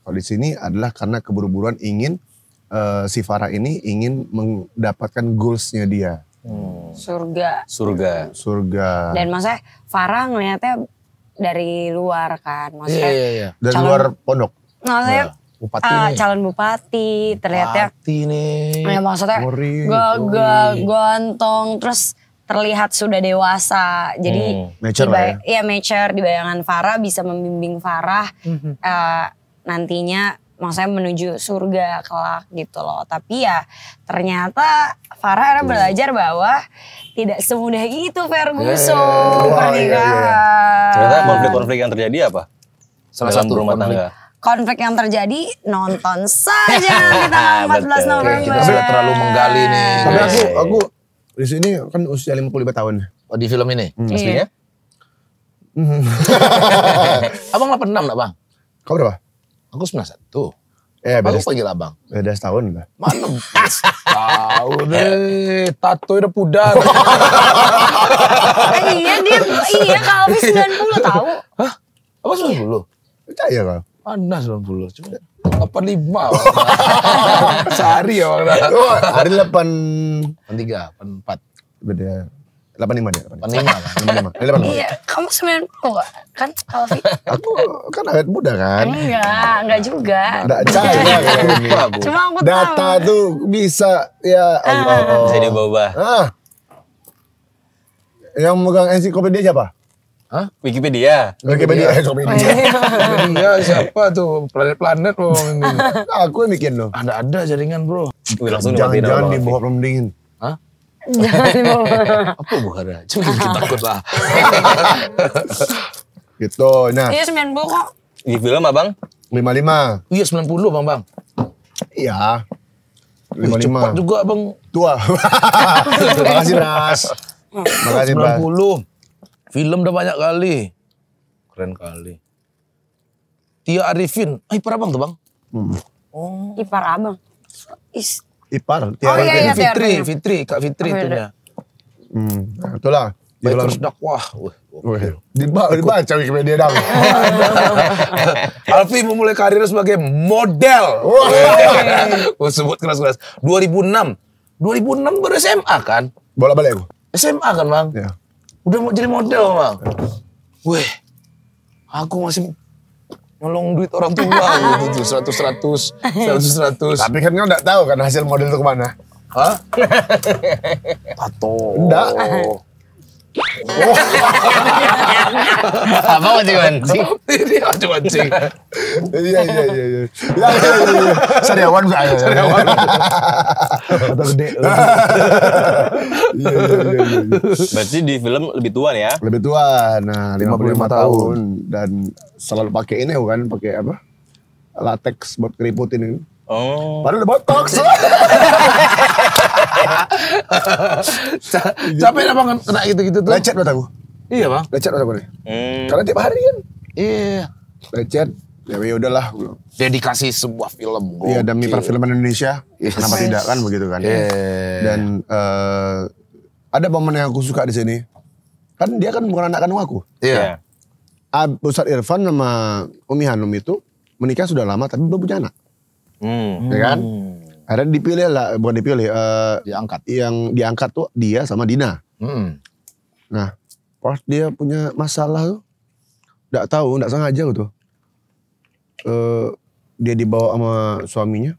Kalau di sini adalah karena keburu-buruan ingin uh, si Farah ini ingin mendapatkan goalsnya dia. Hmm. Surga. Surga. Surga. Dan maksudnya Farah ngeliatnya dari luar kan, maksudnya. Iya, iya, iya. Dari calon, luar pondok. Maksudnya nah bupati uh, calon bupati terlihat bupati nih ya maksudnya gagal gontong terus terlihat sudah dewasa jadi hmm, mature di, ya. ya mature di bayangan Farah bisa membimbing Farah hmm. uh, nantinya maksudnya menuju surga kelak gitu loh. Tapi ya ternyata Farah era belajar bahwa tidak semudah itu Ferguson yeah, yeah, yeah. Iya, iya. pernikahan. Ternyata konflik-konflik yang terjadi apa? Salah Dalam satu rumah tangga konflik yang terjadi nonton saja kita 14 November. Kita sudah terlalu menggali iya. nih. Tapi aku iya, iya, aku di sini kan usia 55 tahun. Oh di film ini hmm. aslinya? abang 86 enggak bang? Kau berapa? Aku 91. Eh, beda, aku panggil abang. Beda setahun lah. Mana tahu deh, eh. tato udah pudar. eh, iya dia, iya kalau 90 tahu. Hah? Apa 90? Percaya kau? Mana 90? cuma 85 sehari ya bang oh, hari 83, 84 beda 85 dia 85 85 85 iya kamu 90 gak kan Alfi aku kan awet muda kan enggak enggak juga enggak cahaya cuma aku tahu. data tuh bisa ya Allah bisa diubah-ubah ah. yang megang ensiklopedia siapa Hah? Wikipedia. Wikipedia, Wikipedia. Oh, iya. Wikipedia siapa tuh? Planet-planet loh. Aku yang bikin loh. Ada ada jaringan bro. jangan langsung Jangan-jangan dibawa belum dingin. Hah? Jangan bawah. Apa bukannya? Cuma kita takut lah. gitu. Nah. Iya 90 kok. Di film abang? lima. Iya 90 bang bang. Iya. Lima Cepat juga bang. Tua. Terima kasih Ras. Makasih 90. Bang. Film udah banyak kali. Keren kali. Tia Arifin. Ah, ipar abang tuh bang? Hmm. Oh. Ipar abang. Is. Ipar. Tia oh, iya, Arifin. Iya, iya, Fitri, Fitri, Fitri. Kak Fitri oh, itunya. Hmm. Nah, Itulah. Di dalam dakwah. Dibak, Dibaca Wikipedia dong. Alfi memulai karirnya sebagai model. Gue oh, sebut keras-keras. 2006. 2006 baru SMA kan? Bola balik aku. SMA kan bang? Iya. Udah mau jadi model, Bang. Weh, aku masih nolong duit orang tua gitu tuh seratus seratus seratus seratus tapi kan kau nggak tahu kan hasil model itu kemana Hah? Tato. Enggak. apa mancing-mancing? Ini mancing Iya iya iya iya. Iya iya iya. Sariawan bisa aja. Sariawan. Atau gede. Iya, iya iya iya. Berarti di film lebih tua ya? Lebih tua. Nah, 55 tahun dan selalu pakai ini kan, pakai apa? Latex buat keriputin ini. Oh. Padahal udah botox. Capek apa kena gitu-gitu tuh? Lecet mataku. Iya bang. Lecet mataku nih. Hmm. Karena tiap hari kan. Iya. Lecet. Ya, ya udahlah. Dedikasi sebuah film. Iya demi perfilman Indonesia. Yes. Kenapa yes. tidak kan begitu kan? Yeah. Dan uh, ada momen yang aku suka di sini. Kan dia kan bukan anak kandung aku. Iya. Yeah. Iya. Ustadz Irfan sama Umi Hanum itu menikah sudah lama tapi belum punya anak. Hmm. Ya kan? Hmm. Akhirnya dipilih lah, bukan dipilih, uh, diangkat. Yang diangkat tuh dia sama Dina. Hmm. Nah, pas dia punya masalah tuh, nggak tahu, nggak sengaja gitu. Uh, dia dibawa sama suaminya.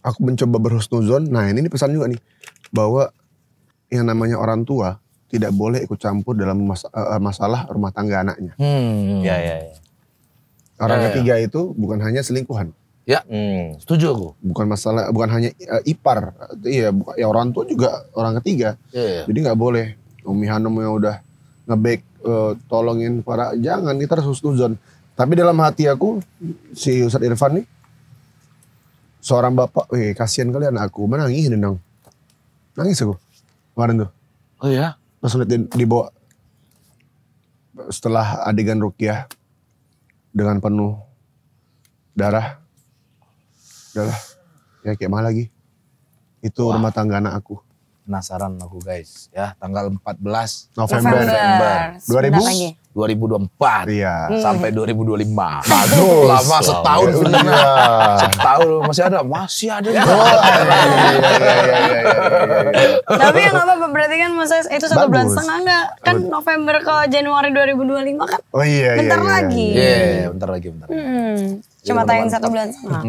Aku mencoba berhusnuzon. Nah ini, ini pesan juga nih bahwa yang namanya orang tua tidak boleh ikut campur dalam mas eh, masalah rumah tangga anaknya. Hmm. Ya, ya, ya. Orang ya, ya. ketiga ya. itu bukan hanya selingkuhan. Ya, hmm. setuju aku. Bukan masalah, bukan hanya uh, ipar, iya, ya orang tua juga orang ketiga. Ya, ya. Jadi nggak boleh Umi Hanum yang udah ngebek uh, eh, tolongin para jangan kita harus tujuan. Tapi dalam hati aku si Ustadz Irfan nih seorang bapak, eh kasihan kalian aku, mana nangis dong. Nangis aku kemarin tuh. Oh ya? Pas lihat dibawa setelah adegan Rukiah dengan penuh darah udahlah ya kayak mana lagi itu Wah. rumah tangga anak aku penasaran aku guys ya tanggal 14 November, November. 2000 2024 iya. sampai 2025 bagus lama setahun sebenarnya setahun masih ada masih ada tapi yang apa berarti kan masa itu satu bulan setengah enggak kan November ke Januari 2025 kan oh iya bentar iya, iya. lagi iya yeah, bentar lagi bentar hmm. cuma tayang satu bulan setengah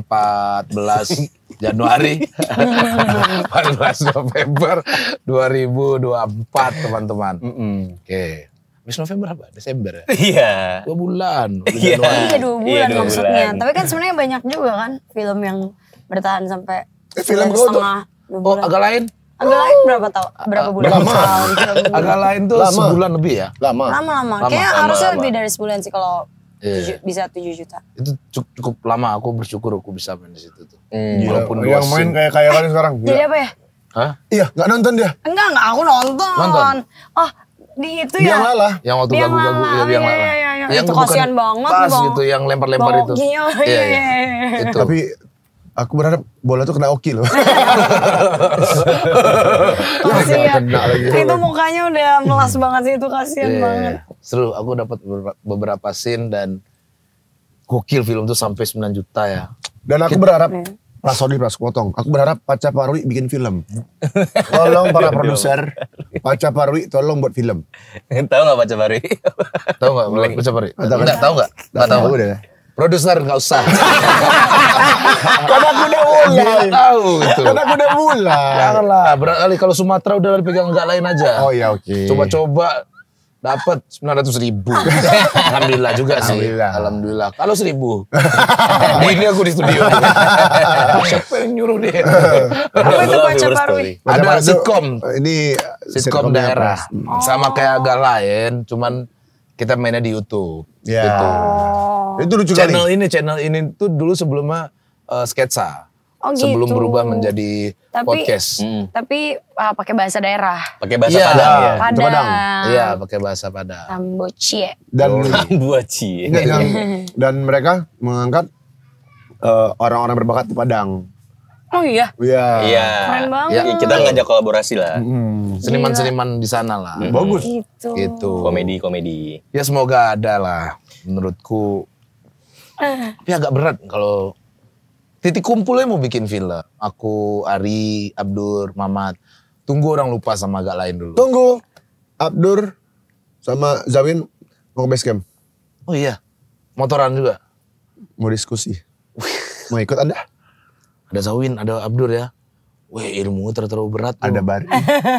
14 Januari 14 November 2024 teman-teman. Mm -hmm. Oke. Okay. Habis November apa? Desember ya? Iya. Dua bulan. Iya. Iya dua bulan iya, dua maksudnya. Bulan. Tapi kan sebenarnya banyak juga kan film yang bertahan sampai eh, film gue tuh. Oh agak lain? Agak lain berapa tahun? Ah, berapa bulan? Lama. Tahun, agak lain tuh lama. sebulan lebih ya? Lama. Lama-lama. Kayaknya harusnya lebih dari sebulan sih kalau yeah. Iya. bisa 7 juta. Itu cukup, cukup lama aku bersyukur aku bisa main di situ tuh. Hmm. Walaupun yang main kayak kayak kali eh, sekarang. Jadi apa ya? Hah? Iya, gak nonton dia? Enggak, enggak, aku nonton. Nonton. Oh, di itu yang ya. Yang waktu gagu-gagu ya, yang lala. Iya iya, iya, iya, iya. Yang itu kasihan banget, Bang. Pas gitu yang lempar-lempar itu. Oh, iya, iya, iya. Tapi Aku berharap bola tuh kena Oki loh. Iya, kasihan. itu mukanya udah melas banget sih itu kasihan yeah, banget. Seru, aku dapat beberapa scene dan gokil film tuh sampai 9 juta ya. Dan aku berharap berharap iya. yeah. Pak Sukotong, Aku berharap Paca Parwi bikin film. Tolong para produser, Paca Parwi tolong buat film. tahu gak Paca Parwi? tahu gak Paca Parwi? gak? tahu gak? Enggak tahu. gak? Produser nggak usah. Karena aku udah mulai. tahu itu. Karena aku udah mulai. Janganlah. Berarti kalau Sumatera udah dipegang nggak lain aja. Oh ya oke. Okay. Coba-coba dapat sembilan ratus ribu. Alhamdulillah juga sih. Alhamdulillah. Alhamdulillah. Kalau seribu, ini aku di studio. Siapa yang nyuruh dia? Apa itu baca parwi? Ada sitkom. Ini sitkom daerah. Oh. Sama kayak agak lain, cuman kita mainnya di YouTube. Yeah. Gitu. Oh. Itu lucu Channel kali. ini, channel ini tuh dulu sebelumnya uh, sketsa. Oh, gitu. sebelum berubah menjadi tapi, podcast. Hmm. Tapi uh, pakai bahasa daerah. Pakai bahasa yeah. Padang ya. Padang. Padang. Iya, pakai bahasa Padang. Tambocie. Dan Tambocie. Oh, dan, dan mereka mengangkat eh, orang-orang uh, berbakat di Padang. Oh iya. Iya. Iya. Keren ya, banget. Ya, kita ngajak kolaborasi lah. Seniman-seniman di sana lah. Hmm. Bagus. Gitu. komedi gitu. Komedi komedi. Ya semoga ada lah menurutku. Tapi eh. ya, agak berat kalau titik kumpulnya mau bikin film. Aku, Ari, Abdur, Mamat. Tunggu orang lupa sama agak lain dulu. Tunggu. Abdur sama Zawin mau ke base camp. Oh iya. Motoran juga. Mau diskusi. mau ikut Anda? Ada Zawin, ada Abdur ya. Weh ilmu terlalu berat. Ada Bari.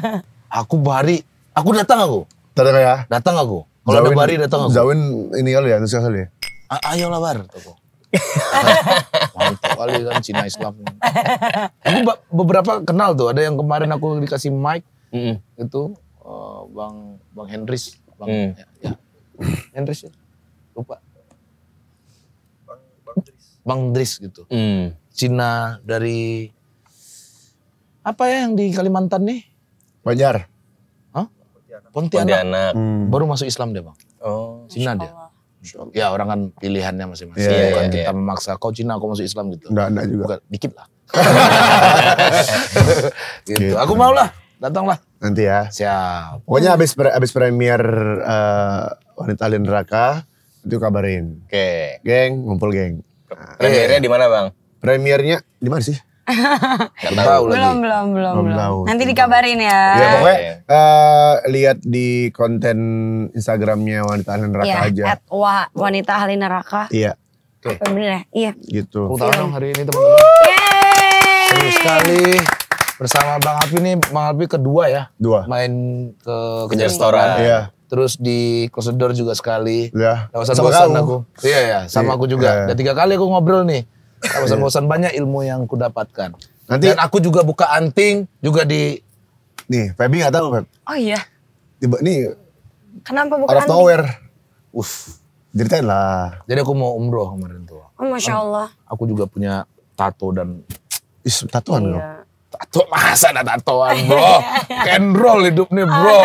aku Bari, aku datang aku. Datang ya? Datang aku. Kalau ada Bari datang aku. Zawin ini kali ya, antusias kali ya? ayo lah Bar. Mantap kali kan Cina Islam. Aku beberapa kenal tuh, ada yang kemarin aku dikasih mic. Mm -hmm. Itu uh, Bang Bang Hendris. Bang, mm. ya, ya. Hendris ya? Lupa. Bang Dris. Bang Dris gitu. Mm. Cina, dari apa ya yang di Kalimantan nih? Banjar. Hah? Pontianak. Pontianak. Hmm. hmm. Baru masuk Islam dia bang. Oh. Cina dia. Ya orang kan pilihannya masing-masing. Yeah, iya, Bukan yeah, kita yeah. memaksa kau Cina, kau masuk Islam gitu. Enggak, enggak juga. dikit lah. gitu. gitu. Aku mau lah, lah. Nanti ya. Siap. Pokoknya habis pre habis premier uh, Wanita alien Neraka itu kabarin. Oke. Okay. Geng, ngumpul geng. Premiernya eh. di mana, Bang? Premiernya di mana sih? Gak tahu lagi. Belum, belum, belum, belum. Nanti Nanti dikabarin ya. Ya pokoknya uh, lihat di konten Instagramnya Wanita Ahli Neraka ya, aja. At Wanita Ahli Neraka. Iya. Oke. Okay. Bener ya? Iya. Gitu. Tepuk iya. dong hari ini teman-teman. Seru sekali. Bersama Bang Api nih, Bang Api kedua ya. Dua. Main ke, ke restoran. Iya. Terus di Closed Door juga sekali. Iya. Gak usah bosan aku. Iya, iya. Sama aku juga. Iya. tiga kali aku ngobrol nih kawasan bosan banyak ilmu yang kudapatkan. Nanti Dan aku juga buka anting juga di Nih, Febi gak tahu, Feb. Oh iya. Tiba nih Kenapa buka Tower. anting? Tower. Uff. Ceritain lah. Jadi aku mau umroh kemarin tuh. Oh, Masya Allah. Aku juga punya tato dan... Is, tatoan iya. loh. Tato masa ada tatoan bro kenrol hidup nih bro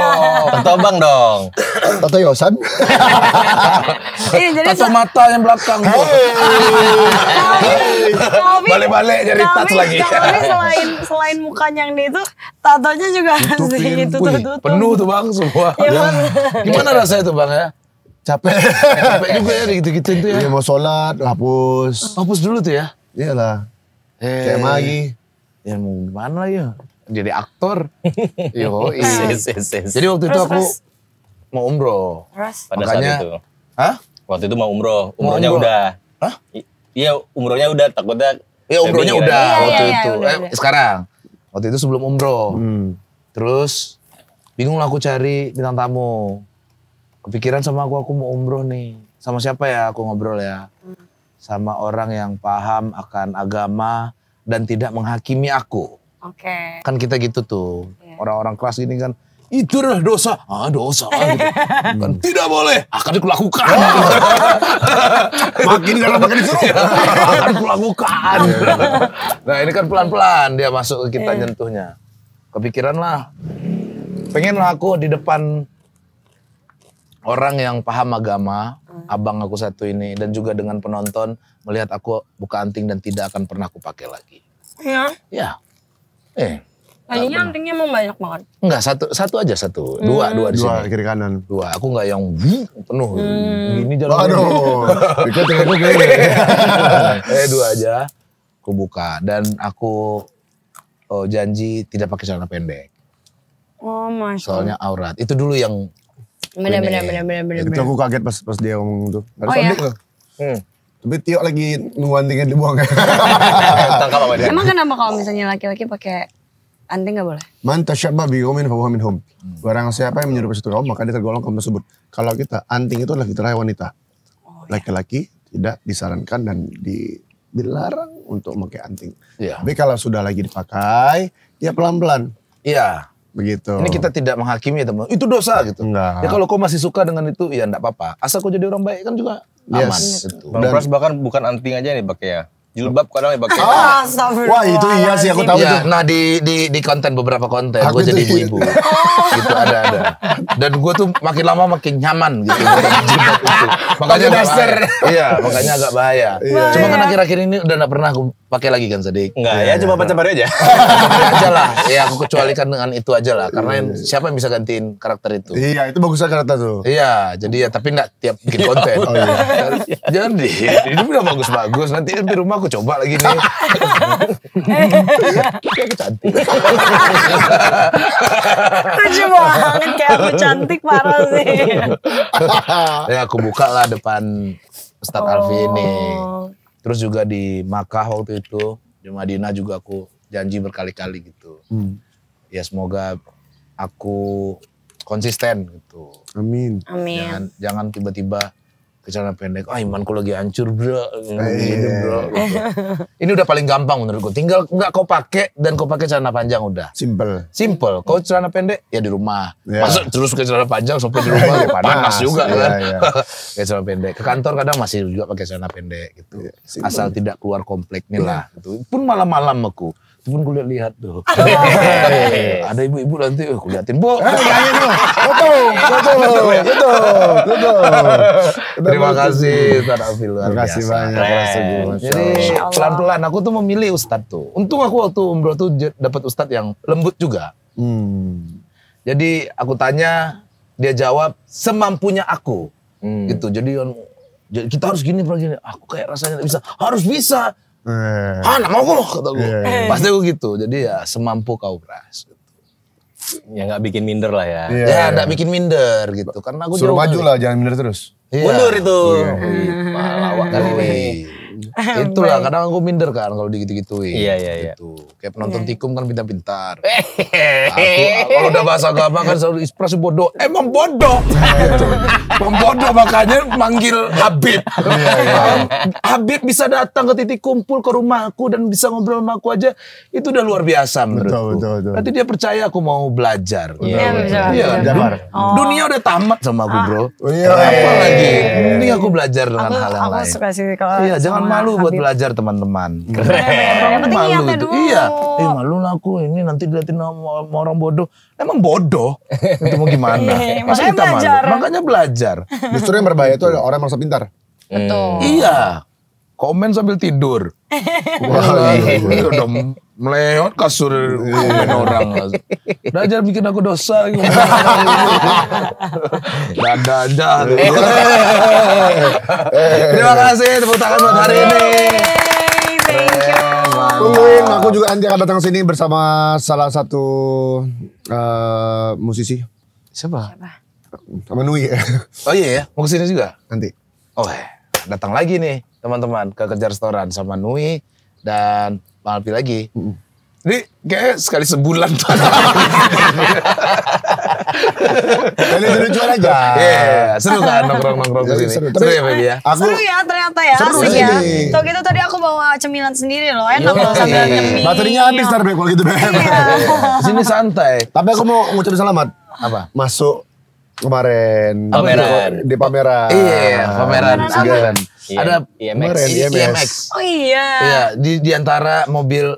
Tato bang dong Tato Yosan iya, Tato mata yang belakang bro Balik-balik jadi tato lagi selain selain mukanya yang itu Tatonya juga harus tuh Penuh tuh bang semua iya, Gimana rasanya tuh bang ya Capek Capek juga ya gitu-gitu itu ya iya, Mau sholat, hapus Hapus dulu tuh ya Iyalah eh. Kayak magi ya mau gimana ya jadi aktor yo jadi waktu itu aku mau umroh pada Makanya, saat Hah? waktu itu mau umroh umrohnya udah Hah? iya umrohnya udah takutnya ya umrohnya udah ya, waktu ya, itu ya, udah, eh, sekarang waktu itu sebelum umroh hmm. terus bingung lah aku cari bintang tamu kepikiran sama aku aku mau umroh nih sama siapa ya aku ngobrol ya hmm. sama orang yang paham akan agama dan tidak menghakimi aku. Oke. Okay. Kan kita gitu tuh. Iya. Orang-orang yeah. kelas gini kan itu adalah dosa. Ah, dosa. gitu. kan, tidak boleh. Akan kulakukan. Oh. makin dalam, makin disuruh. Iya. Akan kulakukan. Iya. nah, ini kan pelan-pelan dia masuk ke kita yeah. nyentuhnya. Kepikiran lah. Pengen lah aku di depan orang yang paham agama, hmm. abang aku satu ini, dan juga dengan penonton, melihat aku buka anting dan tidak akan pernah aku pakai lagi. Iya. Ya. Eh. Tadinya nah, antingnya mau banyak banget. Enggak, satu satu aja satu. Dua, hmm. dua di sini. Dua kiri kanan. Dua. Aku enggak yang wuh, penuh. Hmm. Gini jalan. Aduh. Dekat aku gue Eh dua aja. Aku buka dan aku oh, janji tidak pakai celana pendek. Oh, masya. Soalnya aurat. Itu dulu yang Benar benar benar benar benar. Itu aku kaget pas pas dia ngomong itu. oh, ya? Hmm. Tapi Tio lagi nunggu antingnya dibuang kan. Emang kenapa kalau misalnya laki-laki pakai anting gak boleh? Man tasyabba bi qaumin fa minhum. Hmm. Barang siapa yang menyerupai satu kaum maka dia tergolong kaum tersebut. Kalau kita anting itu adalah fitrah wanita. Oh, iya. Laki-laki tidak disarankan dan di dilarang untuk memakai anting. Ya. Tapi kalau sudah lagi dipakai, ya pelan-pelan. Iya. Begitu. Ini kita tidak menghakimi ya, teman. Itu dosa gitu. Enggak. Ya kalau kau masih suka dengan itu ya enggak apa-apa. Asal kau jadi orang baik kan juga yes. aman. Gitu. Bang bahkan bukan anting aja nih pakai ya. Jilbab kadang dipakai. Ya, ya. Oh, ah, Wah itu iya sih aku tahu ya, itu. Nah di di di konten beberapa konten gua jadi ibu-ibu. Iya. gitu ada ada. Dan gue tuh makin lama makin nyaman gitu. makanya agak bahaya. Iya makanya agak bahaya. Iya. Cuma kan akhir-akhir ini udah gak pernah aku pakai lagi kan sedik Enggak iya, ya, ya cuma baca iya. baru aja. aja lah, ya aku kecualikan dengan itu aja lah. Karena yang, iya. siapa yang bisa gantiin karakter itu? Iya, itu bagus karakter tuh. Iya, jadi ya tapi enggak tiap bikin konten. oh, iya. jadi, ini udah bagus-bagus. Nanti di rumah aku coba lagi nih. Kayak cantik. Lucu banget, kayak aku cantik parah sih. ya aku buka lah depan Ustadz oh. Alfi ini. Oh. Terus juga di Makkah waktu itu, di Madinah juga aku janji berkali-kali gitu. Hmm. Ya semoga aku konsisten gitu. Amin. Amin. Jangan jangan tiba-tiba celana pendek, ah imanku lagi hancur bro, gini bro. Iya. Gitu. Ini udah paling gampang menurutku, Tinggal nggak kau pakai dan kau pakai celana panjang udah. Simple. Simple. Kau celana pendek ya di rumah. Yeah. Masuk terus ke celana panjang sampai di rumah panas, panas juga yeah, kan. Yeah. celana pendek. Ke kantor kadang masih juga pakai celana pendek gitu. Yeah, iya, Asal tidak keluar kompleknya lah. Itu iya. gitu. Pun malam-malam aku pun gue lihat tuh. Ada ibu-ibu nanti, oh, gue liatin bu. Foto, foto, foto, foto. Terima kasih Ustaz Afil. Terima kasih banyak. Jadi ya pelan-pelan aku tuh memilih Ustadz tuh. Untung aku waktu umroh tuh dapat Ustadz yang lembut juga. Hmm. Jadi aku tanya, dia jawab semampunya aku. Hmm. Gitu. Jadi anu, kita harus gini, gini. Aku kayak rasanya bisa. Harus bisa Eh. Ah, nggak mau gue kata gue. Yeah. Iya, iya. Pasti gue gitu. Jadi ya semampu kau keras. Gitu. Ya nggak bikin minder lah ya. Yeah. Ya nggak bikin minder gitu. Karena gue suruh maju lah, jangan minder terus. Yeah. Mundur itu. malah, iya. Pahlawan kali ini. Itulah kadang aku minder kan kalau digitu-gituin. Iya iya iya. Gitu. Kayak penonton yeah. tikum kan pintar-pintar. aku kalau udah bahasa agama kan selalu ekspresi bodoh. Emang eh, bodoh. Iya, iya. gitu. Pembodoh makanya manggil Habib. Iya, Habib bisa datang ke titik kumpul ke rumah aku dan bisa ngobrol sama aku aja itu udah luar biasa menurutku. Betul, betul, betul. Berarti dia percaya aku mau belajar. Iya, iya. Oh. Dunia udah tamat sama aku, Bro. Oh, iya. Apa lagi? aku belajar dengan aku, hal yang aku lain. Aku suka sih kalau Iya, jangan malu Habib. buat belajar teman-teman. Iya. Keren. Keren. Malu itu. Iya. Eh malu lah aku ini nanti dilihatin sama orang bodoh. Emang bodoh. itu mau gimana? Iya, Masa kita belajar. malu? Makanya belajar. Justru yang berbahaya itu orang yang merasa pintar. Betul. Iya, komen sambil tidur. Wah, itu iya. iya, iya. udah meleot kasur komen orang. Belajar bikin aku dosa. Dada aja. Eh. Terima kasih tepuk tangan buat hari ini. Tungguin, aku juga nanti akan datang sini bersama salah satu uh, musisi. Siapa? Siapa? Menui. Oh iya ya, mau kesini juga? Nanti. Oh, eh, datang lagi nih teman-teman ke kejar restoran sama Nui dan Malpi lagi. Mm -hmm. Ini kayaknya sekali sebulan tuh. Jadi lucu-lucuan aja. seru kan nongkrong-nongkrong ke sini. Seru, seru ya Feby ya? Aku, seru ya ternyata ya. Seru sih. ya. Tuh gitu tadi aku bawa cemilan sendiri loh. Enak loh sambil iya. nyemil. Baterinya habis ntar kalau gitu Beb. Iya. Sini santai. Tapi aku mau ngucapin selamat. Apa? Masuk kemarin pameran di pameran iya, iya, iya pameran segala iya, ada IMX. kemarin IMX. oh iya iya di di antara mobil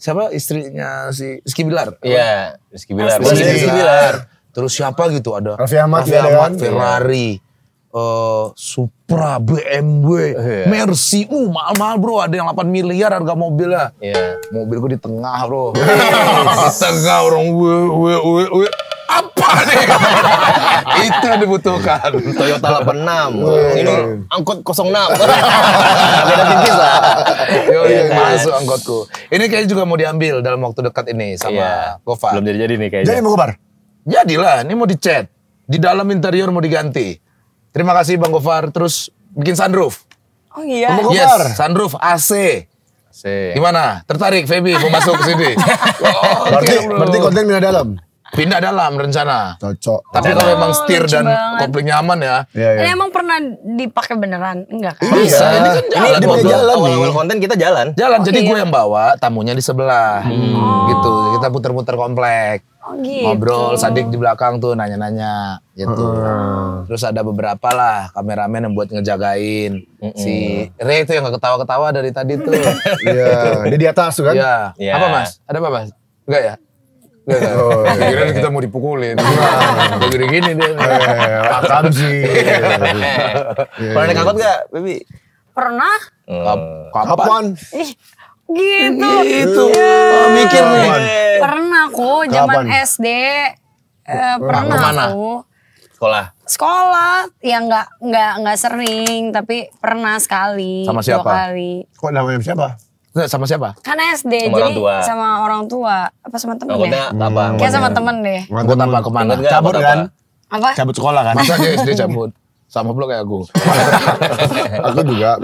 siapa istrinya si Rizky Bilar iya Rizky Bilar Rizky Bilar terus siapa gitu ada Raffi Ahmad, Raffi ya, Ahmad kan? Ferrari Uh, Supra, BMW, yeah. Oh, Mercy, uh mahal-mahal bro, ada yang 8 miliar harga mobilnya. Yeah. Mobil gue di tengah bro. di tengah orang, we, we, we, we apa nih? itu yang dibutuhkan. Toyota 86. Iya, iya. Ini angkot 06. Beda tipis lah. Iya, Yo, iya, masuk angkotku. Ini kayaknya juga mau diambil dalam waktu dekat ini sama Gofar. Belum jadi-jadi nih kayaknya. Jadi mau kabar Jadilah, ini mau dicat. Di dalam interior mau diganti. Terima kasih Bang Gofar. Terus bikin sunroof. Oh iya. Bang Yes, sunroof AC. AC. Gimana? Tertarik Feby mau masuk ke sini? oh, berarti, berarti gitu. konten dari dalam? pindah dalam rencana. Cocok. Tapi kalau memang setir dan kopling nyaman ya. Ini iya, iya. emang pernah dipakai beneran enggak? Kan? Bisa. Iya. Ini kan jalan. Ini jalan awal, konten kita jalan. Jalan. Jadi gue yang bawa, tamunya di sebelah. Hmm. Gitu. Oh. Kita puter-puter komplek. Oh, gitu. Ngobrol, Sadik di belakang tuh nanya-nanya gitu. Hmm. Terus ada beberapa lah kameramen yang buat ngejagain. Hmm. Si Re itu yang gak ketawa-ketawa dari tadi tuh. Iya, dia di atas tuh kan? Iya. Yeah. Apa mas? Ada apa mas? Enggak ya? Oh, iya. kira kita mau dipukulin. Iya. Gini gini deh. akan sih. Pernah naik angkot gak, Bibi? Pernah. Eh, kapan? Ih, gitu. Gitu. Iya. mikir nih. Pernah aku zaman SD. Eh, pernah pernah aku. Sekolah. Sekolah, ya nggak nggak nggak sering, tapi pernah sekali. Sama siapa? Kok namanya siapa? Nggak, sama siapa? Karena SD, sama jadi orang tua. sama orang tua. Apa sama temen deh? Ya? Hmm. Kayak sama temen deh. Gue tanpa kemana? cabut kan? Apa? Cabut sekolah kan? Masa dia SD cabut? Sama blog kayak aku. aku juga.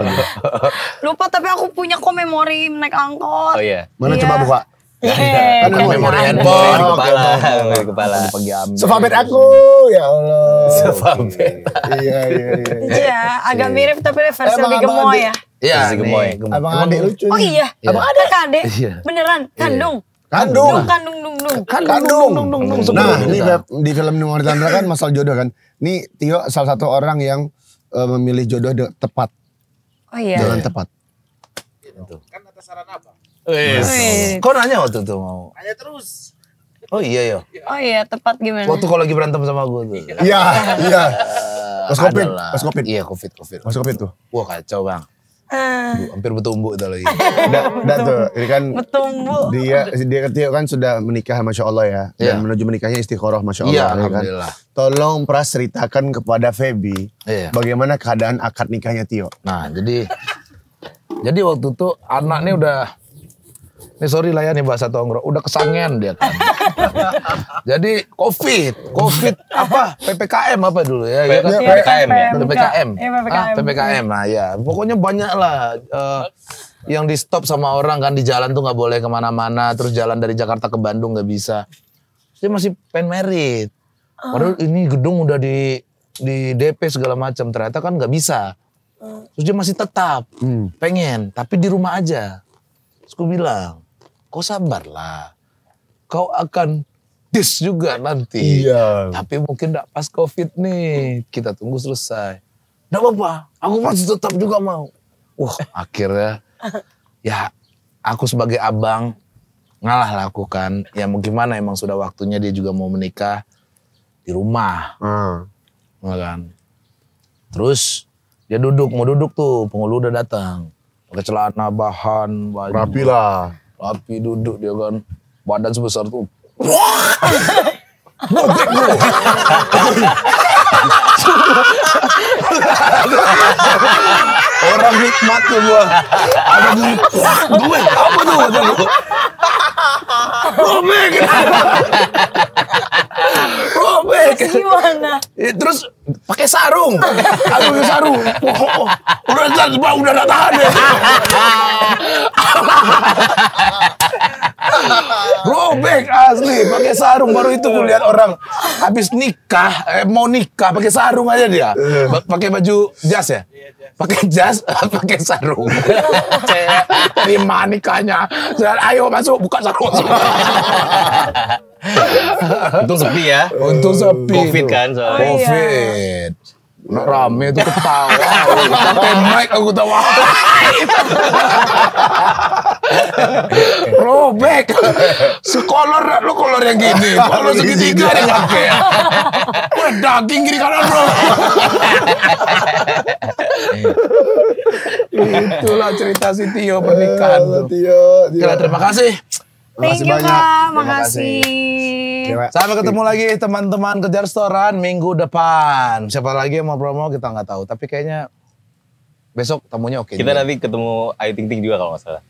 Lupa tapi aku punya kok memori naik angkot. Oh iya. Mana iya. coba buka? Yeah, kan memori handphone kepala, di kepala. Sefabet aku, ya Allah. Sefabet. Iya, iya, iya, iya. Iya, agak iya. mirip tapi versi lebih gemoy ya. Iya, gemoy. Abang Ade lucu. Oh iya, iya, abang ada kade. Kan, iya. Beneran, iya. kandung. Kandung. Kandung, kandung, dung. Kandung, dung, dung, dung. Nah, ini di film Nomor Tandra kan masalah jodoh kan. Ini Tio salah satu orang yang uh, memilih jodoh tepat. Oh iya. Jalan tepat. Gitu. Kan atas saran apa? Wes. Kok nanya waktu itu mau? Nanya terus. Oh iya ya. Oh iya, tepat gimana? Waktu kalau lagi berantem sama gue tuh. Iya, iya. Pas Covid, pas Covid. Iya, Covid, Covid. Pas Covid tuh. Wah, kacau, Bang. Uh. hampir bertumbuh tuh lagi. Dan tuh, ini kan bertumbuh. dia dia Tio kan sudah menikah masya Allah ya yeah. dan menuju menikahnya istiqoroh masya iya, Allah. Yeah, kan? alhamdulillah. kan? Tolong Pras ceritakan kepada Feby yeah. bagaimana keadaan akad nikahnya Tio. Nah jadi jadi waktu itu anaknya udah ini sorry lah ya nih bahasa Tonggro, udah kesangen dia kan. Jadi COVID, COVID apa? PPKM apa dulu ya? Iya, ya kan? PPKM, ya? PPKM. PPKM. Iya, ah, PPKM. Nah ya, pokoknya banyak lah uh, yang di stop sama orang kan di jalan tuh nggak boleh kemana-mana, terus jalan dari Jakarta ke Bandung nggak bisa. Dia masih pen merit. Ah. Padahal ini gedung udah di di DP segala macam ternyata kan nggak bisa. Ah. Terus dia masih tetap, hmm. pengen, tapi di rumah aja. Terus gue bilang, kau sabarlah. Kau akan dis juga nanti. Iya. Tapi mungkin tidak pas covid nih. Kita tunggu selesai. Gak apa-apa, aku masih tetap juga mau. Wah uh, akhirnya ya aku sebagai abang ngalah lakukan. Ya mau gimana emang sudah waktunya dia juga mau menikah di rumah. Hmm. Kan? Terus dia duduk, mau duduk tuh penghulu udah datang. Pakai celana bahan, baju. Rapi lah rapi duduk dia kan badan sebesar tuh Bobek bro. Orang nikmat tuh gua. Ada bunyi gue apa tuh Robek. Robek. Gimana? Bobek. Eh, terus pakai sarung. Aku pakai sarung. Oh, oh, oh. udah udah udah enggak tahan ya. Robek asli pakai sarung baru itu gue lihat orang habis nikah eh, mau nikah pakai sarung aja dia. Iya. Pakai baju jas ya? Iya, pakai jas, pakai sarung. Di nikahnya. Ayo masuk buka sarung. Untung sepi ya. Untung sepi. Covid itu. kan soalnya. Oh, iya. Covid. Iya. Nah, rame tuh ketawa. Pakai mic aku tawa. Robek. Sekolor lu kolor yang gini. Kolor segitiga yang pakai. Wah, daging gini kanan, Bro. Itulah cerita si Tio pernikahan. Eh, Tio, Tio. Terima kasih. Thank you banyak. Kak, makasih. Sampai ketemu lagi teman-teman kejar restoran minggu depan. Siapa lagi yang mau promo kita nggak tahu, tapi kayaknya besok tamunya oke. kita juga. nanti ketemu Ayu Ting Ting juga kalau nggak salah.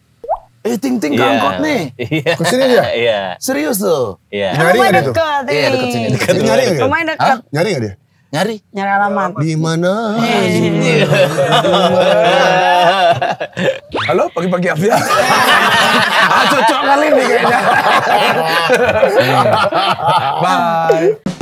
Eh Ting Ting yeah. Iya. nih. Iya. Kesini dia? Iya. Serius tuh? Iya. Nyari nggak dia tuh? Iya deket sini. Deket, nyari nggak? dia? Nyari nggak dia? Nyari? Nyari alamat. Di mana? Halo, pagi-pagi Afia. ah, cocok kali ini kayaknya. Bye.